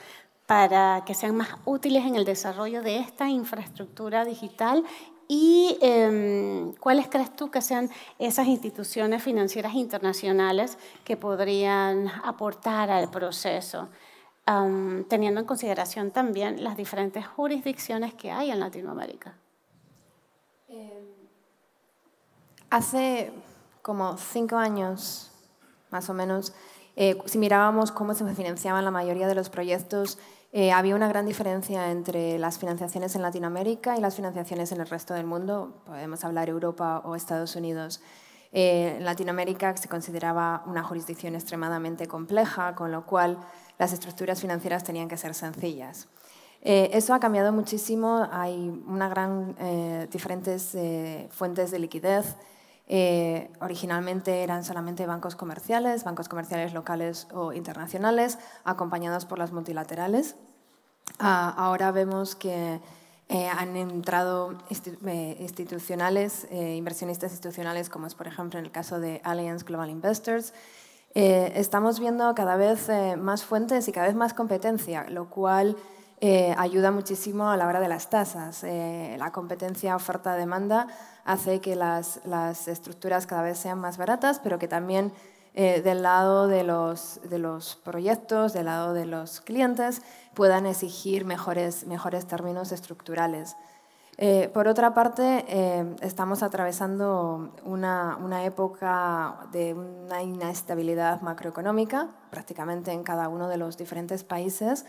[SPEAKER 1] para que sean más útiles en el desarrollo de esta infraestructura digital ¿Y em, cuáles crees tú que sean esas instituciones financieras internacionales que podrían aportar al proceso, teniendo en consideración también las diferentes jurisdicciones
[SPEAKER 3] que hay en Latinoamérica? Em, hace como cinco años, más o menos, eh, si mirábamos cómo se financiaban la mayoría de los proyectos, eh, había una gran diferencia entre las financiaciones en Latinoamérica y las financiaciones en el resto del mundo, podemos hablar Europa o Estados Unidos. Eh, Latinoamérica se consideraba una jurisdicción extremadamente compleja, con lo cual las estructuras financieras tenían que ser sencillas. Eh, eso ha cambiado muchísimo, hay una gran, diferentes fuentes de liquidez, eh, originalmente eran solamente bancos comerciales, bancos comerciales locales o internacionales, acompañados por las multilaterales. Ah, ahora vemos que eh, han entrado eh, institucionales, inversionistas institucionales, como es por ejemplo en el caso de Alliance Global Investors. estamos viendo cada vez más fuentes y cada vez más competencia, lo cual eh, ayuda muchísimo a la hora de las tasas. Eh, la competencia oferta-demanda hace que las, las, estructuras cada vez sean más baratas, pero que también eh, del lado de los, de los, proyectos, del lado de los clientes, puedan exigir mejores, mejores términos estructurales. por otra parte, estamos atravesando una, una época de una inestabilidad macroeconómica prácticamente en cada uno de los diferentes países.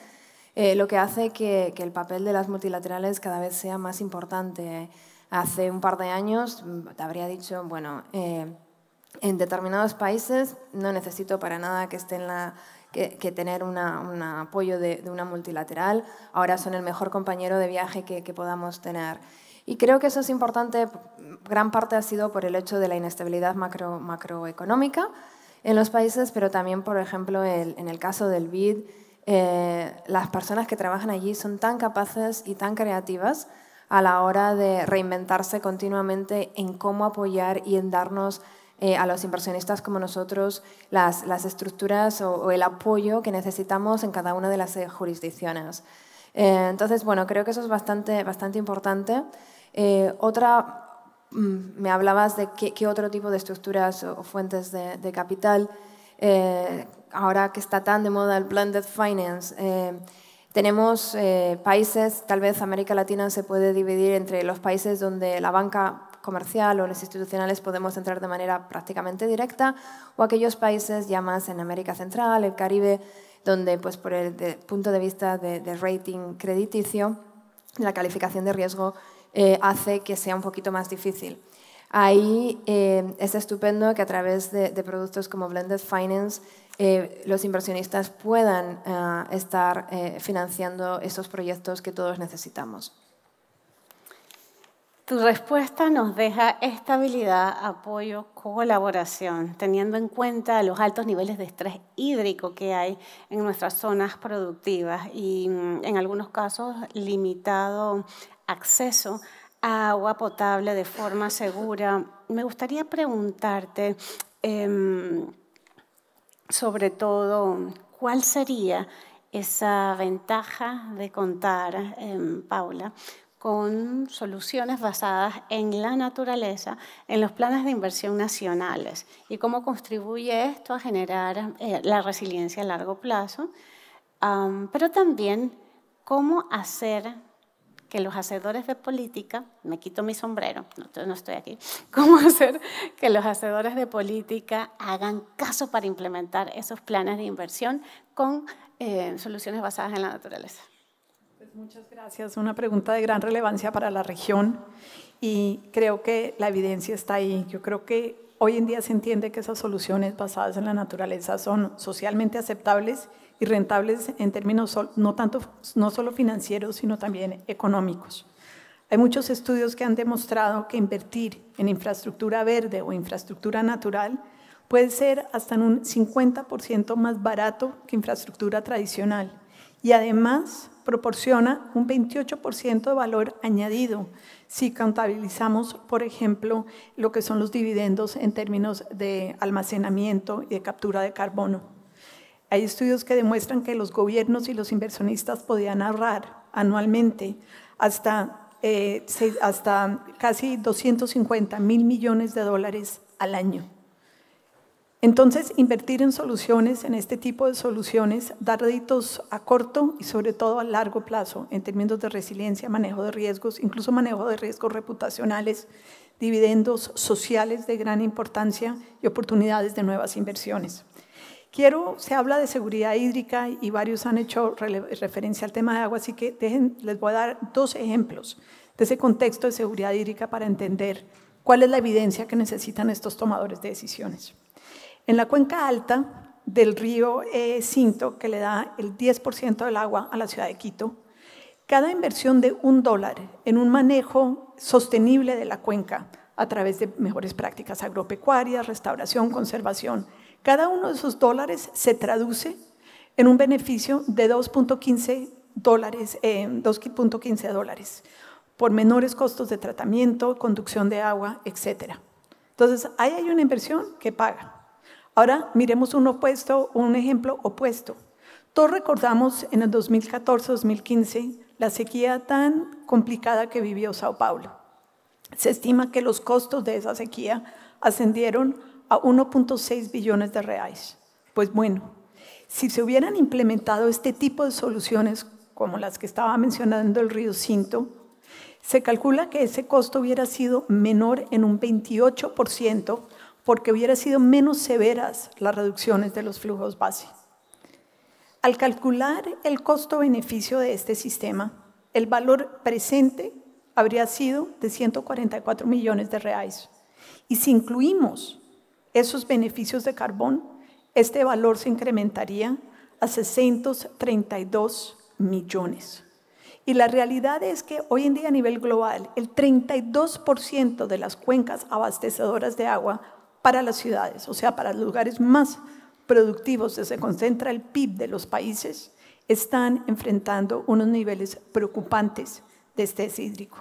[SPEAKER 3] Eh, lo que hace que, el papel de las multilaterales cada vez sea más importante. Hace un par de años mm, te habría dicho, bueno, eh, en determinados países no necesito para nada que esté en la que, tener un apoyo de, una multilateral. Ahora son el mejor compañero de viaje que, podamos tener. Y creo que eso es importante, gran parte ha sido por el hecho de la inestabilidad macroeconómica en los países, pero también, por ejemplo, en el caso del BID, eh, las personas que trabajan allí son tan capaces y tan creativas a la hora de reinventarse continuamente en cómo apoyar y en darnos eh, a los inversionistas como nosotros las, estructuras o, el apoyo que necesitamos en cada una de las eh, jurisdicciones. entonces, bueno, creo que eso es bastante, bastante importante. otra, mm, me hablabas de qué, otro tipo de estructuras o, fuentes de, capital ahora que está tan de moda el blended finance, eh, tenemos eh, países, tal vez América Latina se puede dividir entre los países donde la banca comercial o los institucionales podemos entrar de manera prácticamente directa, o aquellos países ya más en América Central, el Caribe, donde pues, por el punto de vista de, rating crediticio, la calificación de riesgo eh, hace que sea un poquito más difícil. Ahí es estupendo que a través de, de productos como Blended Finance eh, los inversionistas puedan eh, estar eh, financiando esos proyectos que todos necesitamos.
[SPEAKER 1] Tu respuesta nos deja estabilidad, apoyo, colaboración, teniendo en cuenta los altos niveles de estrés hídrico que hay en nuestras zonas productivas y mm, en algunos casos limitado acceso a agua potable de forma segura. Me gustaría preguntarte... Em, sobre todo cuál sería esa ventaja de contar, em, Paula, con soluciones basadas en la naturaleza, en los planes de inversión nacionales y cómo contribuye esto a generar eh, la resiliencia a largo plazo, pero también cómo hacer que los hacedores de política, me quito mi sombrero, no, estoy aquí, *laughs* cómo hacer que los hacedores de política hagan caso para implementar esos planes de inversión con eh, soluciones basadas en la naturaleza.
[SPEAKER 4] Pues muchas gracias. Una pregunta de gran relevancia para la región y creo que la evidencia está ahí. Yo creo que hoy en día se entiende que esas soluciones basadas en la naturaleza son socialmente aceptables y rentables en términos no, tanto, no solo financieros, sino también económicos. Hay muchos estudios que han demostrado que invertir en infraestructura verde o infraestructura natural puede ser hasta un 50% más barato que infraestructura tradicional y además proporciona un 28% de valor añadido si contabilizamos, por ejemplo, lo que son los dividendos en términos de almacenamiento y de captura de carbono. Hay estudios que demuestran que los gobiernos y los inversionistas podían ahorrar anualmente hasta, eh, hasta casi 250 mil millones de dólares al año. Entonces, invertir en soluciones, en este tipo de soluciones, dar réditos a corto y sobre todo a largo plazo en términos de resiliencia, manejo de riesgos, incluso manejo de riesgos reputacionales, dividendos sociales de gran importancia y oportunidades de nuevas inversiones. Quiero, se habla de seguridad hídrica y varios han hecho referencia al tema de agua, así que les voy a dar dos ejemplos de ese contexto de seguridad hídrica para entender cuál es la evidencia que necesitan estos tomadores de decisiones. En la cuenca alta del río eh, Cinto, que le da el 10% del agua a la ciudad de Quito, cada inversión de un dólar en un manejo sostenible de la cuenca a través de mejores prácticas agropecuarias, restauración, conservación, cada uno de esos dólares se traduce en un beneficio de 2.15 dólares, 2.15 eh, dólares por menores costos de tratamiento, conducción de agua, etc. Entonces, ahí hay una inversión que paga. Ahora miremos un opuesto, un ejemplo opuesto. Todos recordamos en el 2014-2015 la sequía tan complicada que vivió Sao Paulo. Se estima que los costos de esa sequía ascendieron a 1.6 billones de reais. Pues bueno, si se hubieran implementado este tipo de soluciones como las que estaba mencionando el río Cinto, se calcula que ese costo hubiera sido menor en un 28% porque hubiera sido menos severas las reducciones de los flujos base. Al calcular el costo-beneficio de este sistema, el valor presente habría sido de 144 millones de reais. Y si incluimos esos beneficios de carbón, este valor se incrementaría a 632 millones. Y la realidad es que hoy en día a nivel global, el 32% de las cuencas abastecedoras de agua para las ciudades, o sea, para los lugares más productivos donde se concentra el PIB de los países, están enfrentando unos niveles preocupantes de estrés hídrico.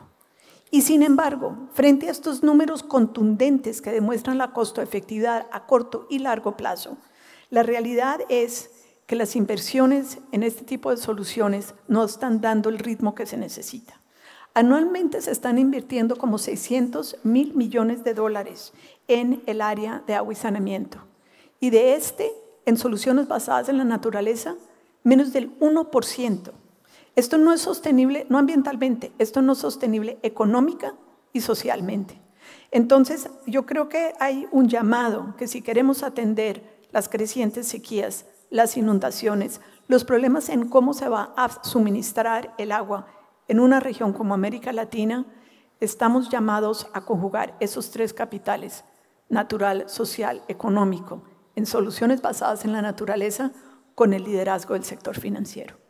[SPEAKER 4] Y sin embargo, frente a estos números contundentes que demuestran la costo efectividad a corto y largo plazo, la realidad es que las inversiones en este tipo de soluciones no están dando el ritmo que se necesita. Anualmente se están invirtiendo como 600 mil millones de dólares en el área de agua y saneamiento. Y de este, en soluciones basadas en la naturaleza, menos del 1% esto no es sostenible, no ambientalmente, esto no es sostenible económica y socialmente. Entonces, yo creo que hay un llamado que si queremos atender las crecientes sequías, las inundaciones, los problemas en cómo se va a suministrar el agua en una región como América Latina, estamos llamados a conjugar esos tres capitales, natural, social, económico, en soluciones basadas en la naturaleza con el liderazgo del sector financiero.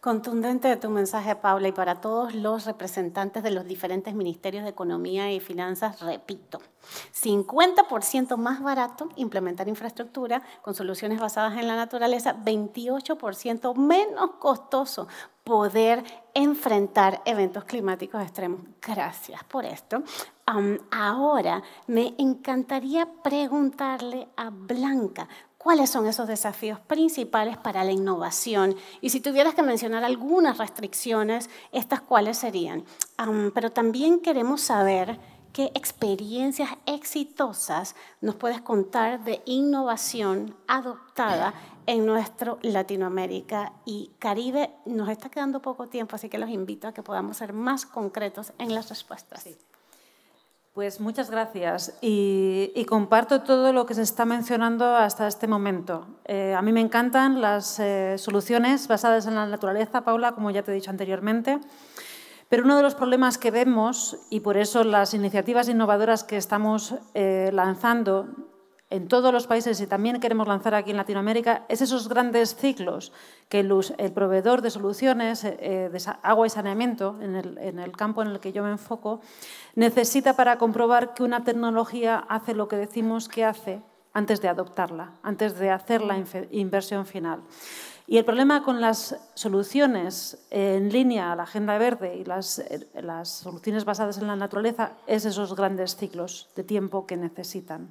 [SPEAKER 1] Contundente de tu mensaje, Paula, y para todos los representantes de los diferentes ministerios de Economía y Finanzas, repito, 50% más barato implementar infraestructura con soluciones basadas en la naturaleza, 28% menos costoso poder enfrentar eventos climáticos extremos. Gracias por esto. ahora me encantaría preguntarle a Blanca ¿Cuáles son esos desafíos principales para la innovación? Y si tuvieras que mencionar algunas restricciones, ¿estas cuáles serían? pero también queremos saber qué experiencias exitosas nos puedes contar de innovación adoptada en nuestro Latinoamérica y Caribe. Nos está quedando poco tiempo, así que los invito a que podamos ser más concretos en las respuestas.
[SPEAKER 5] Pues muchas gracias y, comparto todo lo que se está mencionando hasta este momento. Eh, a mí me encantan las eh, soluciones basadas en la naturaleza, Paula, como ya te he dicho anteriormente, pero uno de los problemas que vemos, y por eso las iniciativas innovadoras que estamos eh, lanzando en todos los países y también queremos lanzar aquí en Latinoamérica, es esos grandes ciclos que el, proveedor de soluciones eh, eh, de agua y saneamiento, en el, campo en el que yo me enfoco, necesita para comprobar que una tecnología hace lo que decimos que hace antes de adoptarla, antes de hacer la inversión final. Y el problema con las soluciones en línea a la agenda verde y las, eh, las soluciones basadas en la naturaleza es esos grandes ciclos de tiempo que necesitan.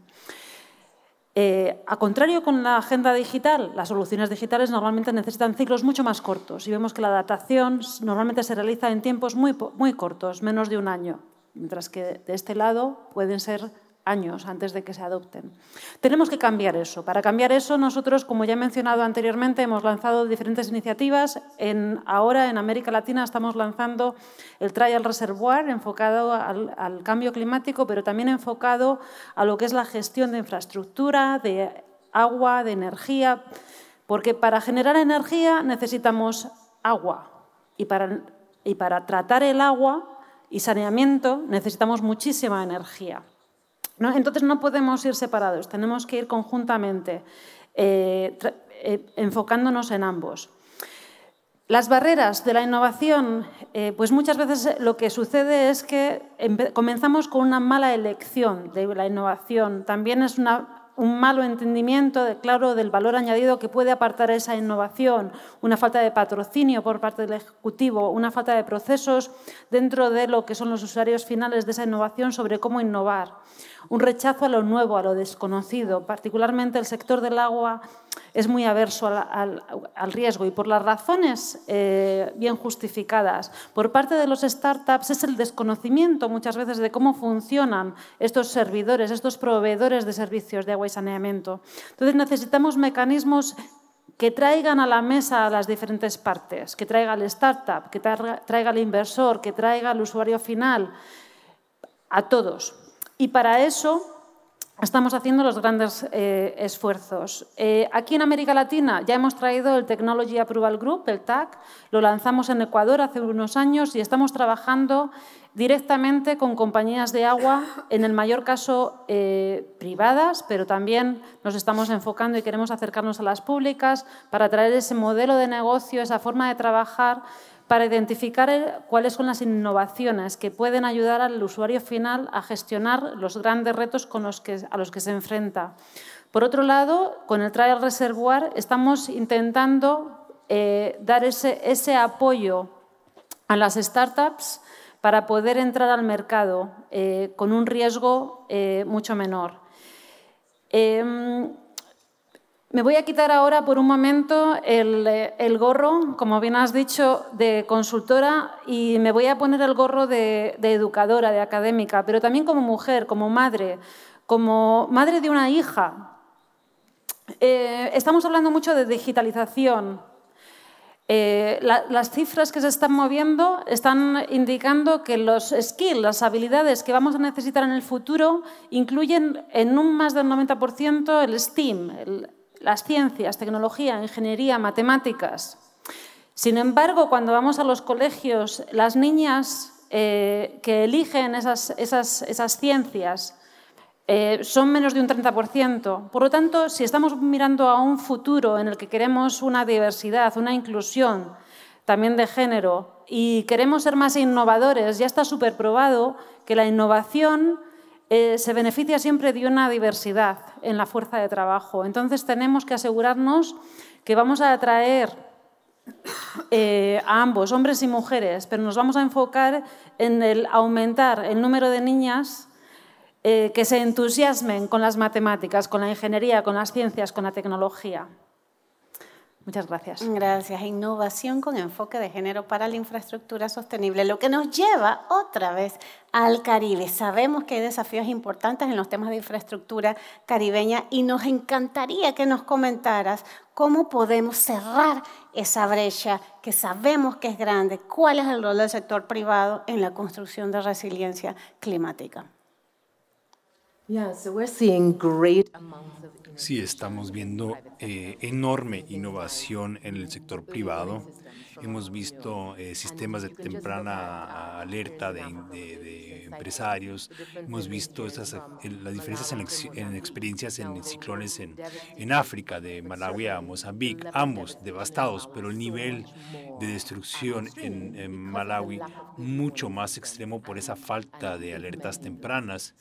[SPEAKER 5] Eh, a contrario con la agenda digital, las soluciones digitales normalmente necesitan ciclos mucho más cortos y vemos que la adaptación normalmente se realiza en tiempos muy, muy cortos, menos de un año, mientras que de este lado pueden ser años antes de que se adopten. Tenemos que cambiar eso. Para cambiar eso, nosotros, como ya he mencionado anteriormente, hemos lanzado diferentes iniciativas. ahora, en América Latina, estamos lanzando el Trial Reservoir, enfocado al, cambio climático, pero también enfocado a lo que es la gestión de infraestructura, de agua, de energía, porque para generar energía necesitamos agua y para tratar el agua y saneamiento necesitamos muchísima energía. Entonces no podemos ir separados, tenemos que ir conjuntamente, eh, eh, enfocándonos en ambos. Las barreras de la innovación, eh, pues muchas veces lo que sucede es que comenzamos con una mala elección de la innovación. También es un malo entendimiento, claro, del valor añadido que puede apartar esa innovación, una falta de patrocinio por parte del Ejecutivo, una falta de procesos dentro de lo que son los usuarios finales de esa innovación sobre cómo innovar un rechazo a lo nuevo, a lo desconocido. Particularmente el sector del agua es muy averso al, riesgo y por las razones eh, bien justificadas. Por parte de los startups es el desconocimiento muchas veces de cómo funcionan estos servidores, estos proveedores de servicios de agua y saneamiento. Entonces necesitamos mecanismos que traigan a la mesa a las diferentes partes, que traiga el startup, que traiga, traiga el inversor, que traiga al usuario final, a todos, y para eso estamos haciendo los grandes eh, esfuerzos. Eh, aquí en América Latina ya hemos traído el Technology Approval Group, el TAC, lo lanzamos en Ecuador hace unos años y estamos trabajando directamente con compañías de agua, en el mayor caso eh, privadas, pero también nos estamos enfocando y queremos acercarnos a las públicas para traer ese modelo de negocio, esa forma de trabajar para identificar cuáles son las innovaciones que pueden ayudar al usuario final a gestionar los grandes retos con los que, a los que se enfrenta. Por otro lado, con el trial reservoir estamos intentando eh, dar ese, ese apoyo a las startups para poder entrar al mercado eh, con un riesgo eh, mucho menor. Em, me voy a quitar ahora por un momento eh, el, gorro, como bien has dicho, de consultora y me voy a poner el gorro de, educadora, de académica, pero también como mujer, como madre, como madre de una hija. Eh, estamos hablando mucho de digitalización. Eh, las cifras que se están moviendo están indicando que los skills, las habilidades que vamos a necesitar en el futuro, incluyen en un más del 90% el STEAM, el las ciencias, tecnología, ingeniería, matemáticas. Sin embargo, cuando vamos a los colegios, las niñas eh, que eligen esas, ciencias eh, son menos de un 30%. Por lo tanto, si estamos mirando a un futuro en el que queremos una diversidad, una inclusión también de género y queremos ser más innovadores, ya está superprobado que la innovación eh, se beneficia siempre de una diversidad en la fuerza de trabajo. Entonces tenemos que asegurarnos que vamos a atraer eh, a ambos, hombres y mujeres, pero nos vamos a enfocar en el aumentar el número de niñas eh, que se entusiasmen con las matemáticas, con la ingeniería, con las ciencias, con la tecnología. Muchas gracias.
[SPEAKER 1] Gracias. Innovación con enfoque de género para la infraestructura sostenible, lo que nos lleva otra vez al Caribe. Sabemos que hay desafíos importantes en los temas de infraestructura caribeña y nos encantaría que nos comentaras cómo podemos cerrar esa brecha que sabemos que es grande, cuál es el rol del sector privado en la construcción de resiliencia climática.
[SPEAKER 9] Sí, estamos viendo eh, enorme innovación en el sector privado Hemos visto eh, sistemas de temprana alerta de, empresarios, hemos visto esas, eh, las diferencias en, experiencias en ciclones en, África, de Malawi a Mozambique, ambos devastados, pero el nivel de destrucción en, Malawi mucho más extremo por esa falta de alertas tempranas.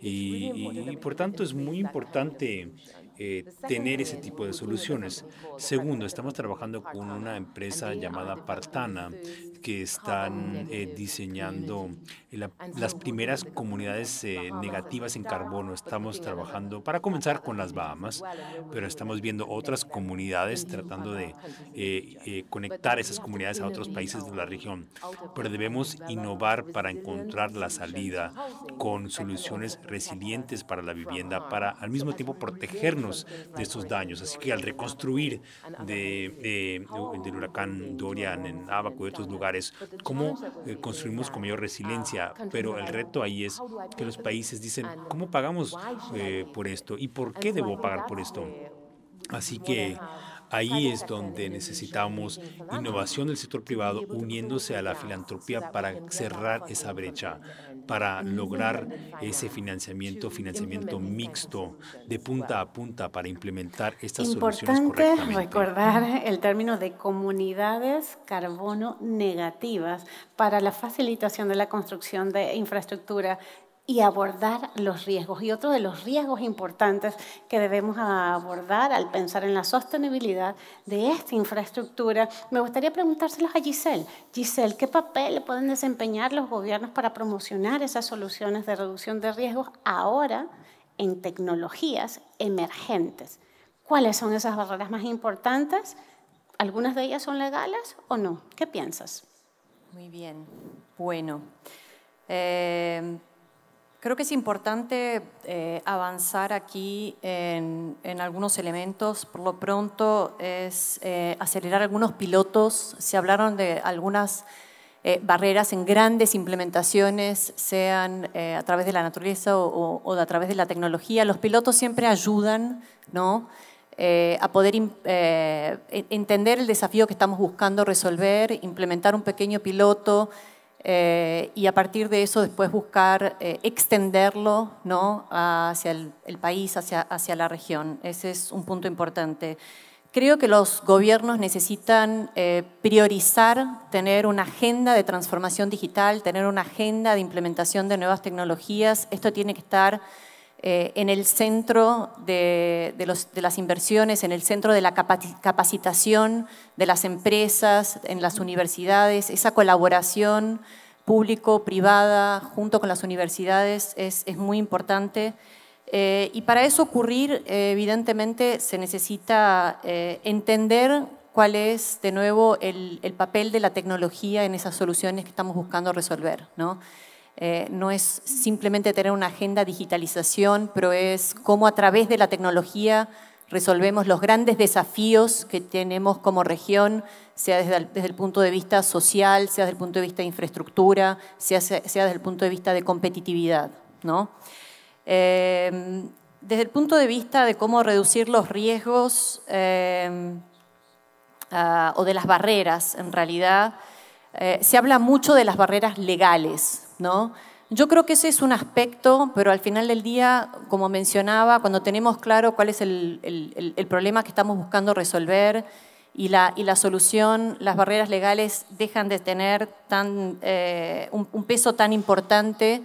[SPEAKER 9] y por tanto es muy importante eh, tener ese tipo de soluciones. Segundo, estamos trabajando con una empresa uh, llamada Partana que están eh, diseñando las primeras comunidades eh, pues, negativas en pues, carbono. Estamos trabajando para comenzar con las Bahamas, pero estamos viendo otras comunidades tratando de eh, conectar esas comunidades a otros países de la región. Pero debemos innovar para encontrar la salida con soluciones resilientes para la vivienda, para al mismo tiempo protegernos de estos daños. Así que al reconstruir de, del huracán Dorian en Abaco y otros lugares, cómo eh, construimos con mayor resiliencia. Ah, pero el reto ahí es que los países dicen, ah, ¿cómo pagamos eh, por esto? ¿Y por qué debo pagar por esto? Eh, Así que ahí es donde necesitamos innovación del sector privado uniéndose a la filantropía para cerrar esa brecha para lograr ese financiamiento, financiamiento mixto de punta a punta para implementar estas soluciones correctamente.
[SPEAKER 1] recordar el término de comunidades carbono negativas para la facilitación de la construcción de infraestructura y abordar los riesgos. Y otro de los riesgos importantes que debemos abordar al pensar en la sostenibilidad de esta infraestructura, me gustaría preguntárselos a Giselle. Giselle, ¿qué papel pueden desempeñar los gobiernos para promocionar esas soluciones de reducción de riesgos ahora en tecnologías emergentes? ¿Cuáles son esas barreras más importantes?
[SPEAKER 7] ¿Algunas de ellas son legales o no? ¿Qué piensas? Muy bien. Bueno. Eh, Creo que es importante eh, avanzar aquí en, algunos elementos. Por lo pronto es eh, acelerar algunos pilotos. Se hablaron de algunas eh, barreras en grandes implementaciones, sean a través de la naturaleza o, o, a través de la tecnología. Los pilotos siempre ayudan ¿no? a poder entender el desafío que estamos buscando resolver, implementar un pequeño piloto. Eh, y a partir de eso después buscar eh, extenderlo ¿no? hacia el, país, hacia, hacia, la región. Ese es un punto importante. Creo que los gobiernos necesitan eh, priorizar, tener una agenda de transformación digital, tener una agenda de implementación de nuevas tecnologías. Esto tiene que estar eh, en el centro de, las inversiones, en el centro de la capacitación de las empresas, en las universidades, esa colaboración público-privada junto con las universidades es, muy importante. Eh, y para eso ocurrir, eh, evidentemente, se necesita entender cuál es, de nuevo, el, el, papel de la tecnología en esas soluciones que estamos buscando resolver. ¿no? Eh, no es simplemente tener una agenda digitalización, pero es cómo a través de la tecnología resolvemos los grandes desafíos que tenemos como región, sea desde el, punto de vista social, sea desde el punto de vista de infraestructura, sea, desde el punto de vista de competitividad. ¿no? Eh, desde el punto de vista de cómo reducir los riesgos eh, ah, o de las barreras, en realidad, se habla mucho de las barreras legales, yo creo que ese es un aspecto, pero al final del día, como mencionaba, cuando tenemos claro cuál es el, problema que estamos buscando resolver y la, solución, las barreras legales dejan de tener tan, eh, un, peso tan importante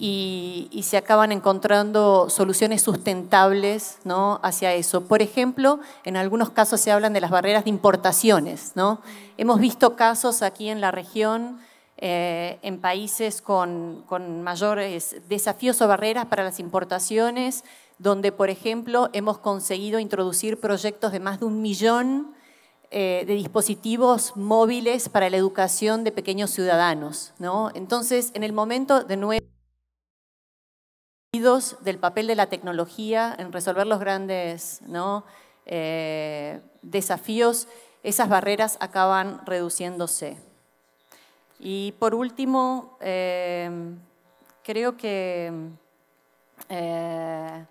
[SPEAKER 7] y, se acaban encontrando soluciones sustentables hacia eso. Por ejemplo, en algunos casos se hablan de las barreras de importaciones. ¿no? Hemos visto casos aquí en la región eh, en países con, mayores desafíos o barreras para las importaciones, donde, por ejemplo, hemos conseguido introducir proyectos de más de un millón eh, de dispositivos móviles para la educación de pequeños ciudadanos. Entonces, en el momento de nuevo del papel de la tecnología en resolver los grandes eh, desafíos, esas barreras acaban reduciéndose. Y por último, eh, creo que eh,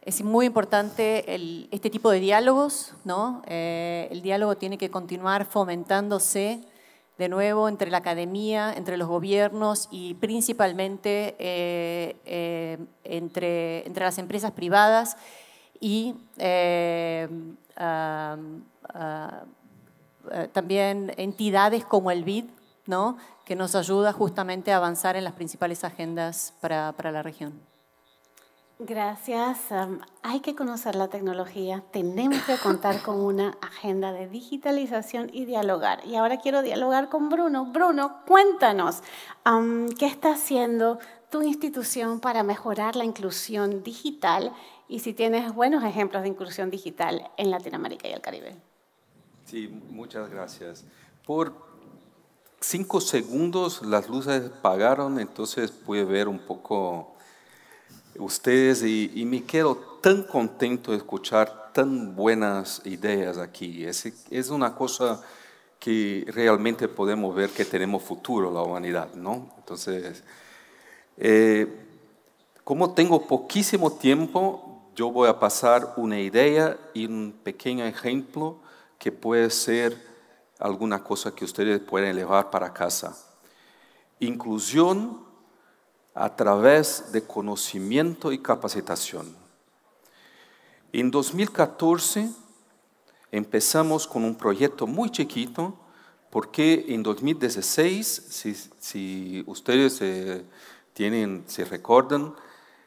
[SPEAKER 7] es muy importante este tipo de diálogos, ¿no? Eh, el diálogo tiene que continuar fomentándose de nuevo entre la academia, entre los gobiernos y principalmente entre, entre las empresas privadas y ah, ah, también entidades como el BID, ¿no? que nos ayuda justamente a avanzar en las principales agendas para, la región.
[SPEAKER 1] Gracias. hay que conocer la tecnología. Tenemos que contar con una agenda de digitalización y dialogar. Y ahora quiero dialogar con Bruno. Bruno, cuéntanos, ¿qué está haciendo tu institución para mejorar la inclusión digital y si tienes buenos ejemplos de inclusión digital en Latinoamérica y el Caribe?
[SPEAKER 4] Sí,
[SPEAKER 8] muchas gracias. Por cinco segundos las luces apagaron, entonces pude ver un poco ustedes y, me quedo tan contento de escuchar tan buenas ideas aquí. Es, es una cosa que realmente podemos ver que tenemos futuro la humanidad, ¿no? Entonces, eh, como tengo poquísimo tiempo, yo voy a pasar una idea y un pequeño ejemplo que puede ser alguna cosa que ustedes pueden llevar para casa. Inclusión a través de conocimiento y capacitación. En 2014 empezamos con un proyecto muy chiquito, porque en 2016, si, ustedes eh, tienen, se recuerdan,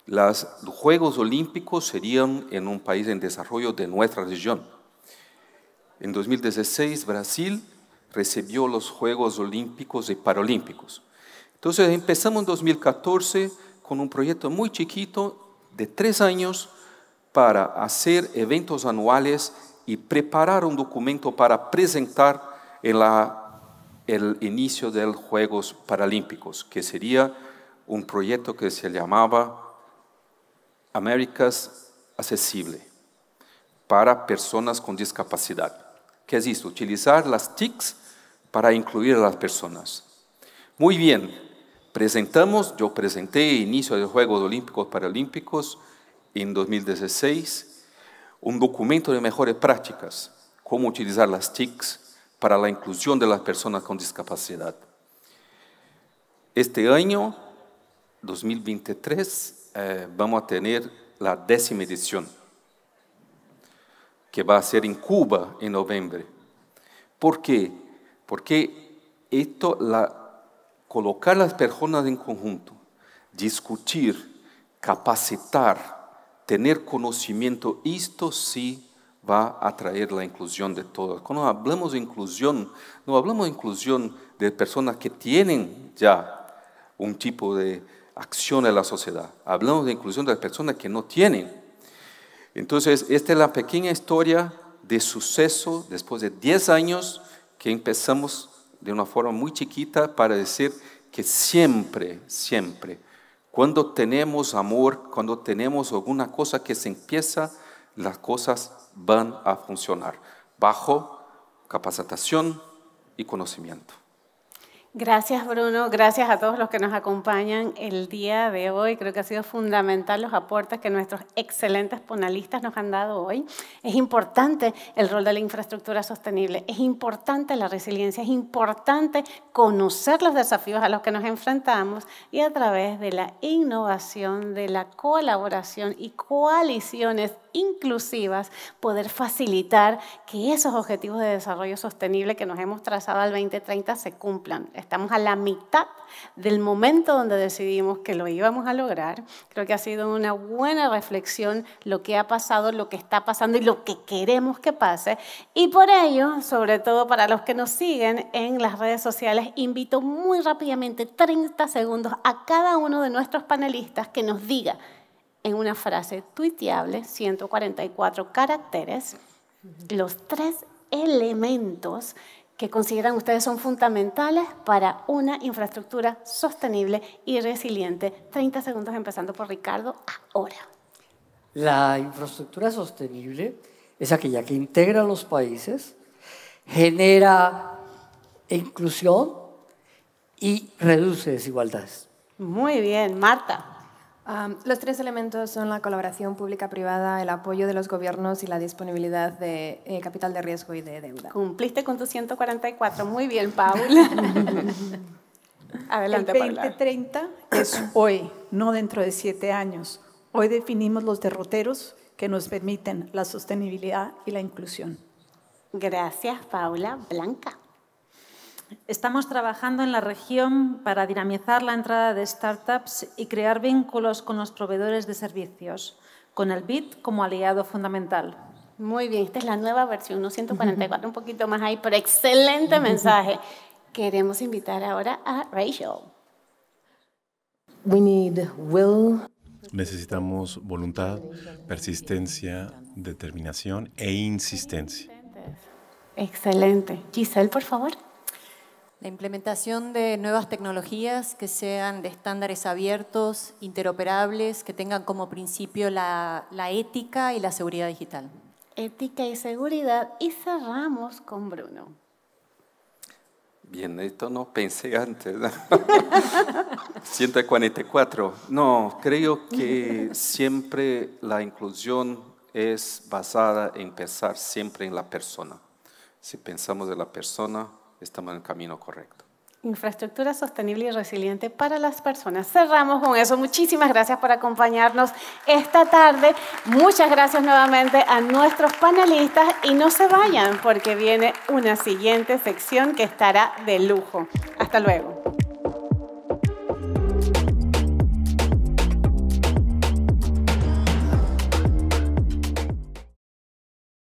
[SPEAKER 8] los Juegos Olímpicos serían en un país en desarrollo de nuestra región en 2016 Brasil recibió los Juegos Olímpicos y Paralímpicos. Entonces empezamos en 2014 con un proyecto muy chiquito de tres años para hacer eventos anuales y preparar un documento para presentar en el inicio de los Juegos Paralímpicos, que sería un proyecto que se llamaba Américas Accesible para personas con discapacidad. ¿Qué es esto? Utilizar las TICs para incluir a las personas. Muy bien, presentamos, yo presenté inicio de Juegos Olímpicos Paralímpicos en 2016, un documento de mejores prácticas, cómo utilizar las TICs para la inclusión de las personas con discapacidad. Este año, 2023, eh, vamos a tener la décima edición que va a ser en Cuba en noviembre. ¿Por qué? Porque esto, la, colocar las personas en conjunto, discutir, capacitar, tener conocimiento, esto sí va a traer la inclusión de todos. Cuando hablamos de inclusión, no hablamos de inclusión de personas que tienen ya un tipo de acción en la sociedad, hablamos de inclusión de personas que no tienen entonces, esta es la pequeña historia de suceso después de 10 años que empezamos de una forma muy chiquita para decir que siempre, siempre, cuando tenemos amor, cuando tenemos alguna cosa que se empieza, las cosas van a funcionar bajo capacitación y conocimiento.
[SPEAKER 1] Gracias Bruno, gracias a todos los que nos acompañan el día de hoy. Creo que ha sido fundamental los aportes que nuestros excelentes ponalistas nos han dado hoy. Es importante el rol de la infraestructura sostenible, es importante la resiliencia, es importante conocer los desafíos a los que nos enfrentamos y a través de la innovación, de la colaboración y coaliciones inclusivas, poder facilitar que esos objetivos de desarrollo sostenible que nos hemos trazado al 2030 se cumplan. Estamos a la mitad del momento donde decidimos que lo íbamos a lograr. Creo que ha sido una buena reflexión lo que ha pasado, lo que está pasando y lo que queremos que pase. Y por ello, sobre todo para los que nos siguen en las redes sociales, invito muy rápidamente, 30 segundos, a cada uno de nuestros panelistas que nos diga en una frase tuiteable, 144 caracteres, los tres elementos que consideran ustedes son fundamentales para una infraestructura sostenible y resiliente. 30 segundos empezando por Ricardo ahora.
[SPEAKER 2] La infraestructura sostenible es aquella que integra a los países, genera inclusión y reduce desigualdades.
[SPEAKER 3] Muy bien, Marta los tres elementos son la colaboración pública-privada, el apoyo de los gobiernos y la disponibilidad de eh, capital de riesgo y de deuda. Cumpliste con tu 144. Muy bien, Paula. *laughs* Adelante, El 2030
[SPEAKER 4] es hoy, no dentro de siete años. Hoy definimos los derroteros que nos permiten la sostenibilidad y la inclusión.
[SPEAKER 5] Gracias, Paula. Blanca. Estamos trabajando en la región para dinamizar la entrada de startups y crear vínculos con los proveedores de servicios, con el BIT como aliado fundamental. Muy bien, esta es la nueva versión 144, un poquito más ahí, pero
[SPEAKER 1] excelente mensaje. Queremos invitar ahora a Rachel.
[SPEAKER 6] Necesitamos voluntad, persistencia, determinación e insistencia.
[SPEAKER 1] Excelente. Giselle, por favor.
[SPEAKER 7] La implementación de nuevas tecnologías que sean de estándares abiertos, interoperables, que tengan como principio la, ética y la seguridad digital.
[SPEAKER 1] Ética y seguridad. Y cerramos con Bruno.
[SPEAKER 8] Bien, esto no pensé antes. 144. *laughs* No, creo que siempre la inclusión es basada en pensar siempre en la persona. Si pensamos en la persona, estamos en el camino correcto.
[SPEAKER 1] Infraestructura sostenible y resiliente para las personas. Cerramos con eso. Muchísimas gracias por acompañarnos esta tarde. Muchas gracias nuevamente a nuestros panelistas y no se vayan porque viene una siguiente sección que estará de lujo. Hasta luego.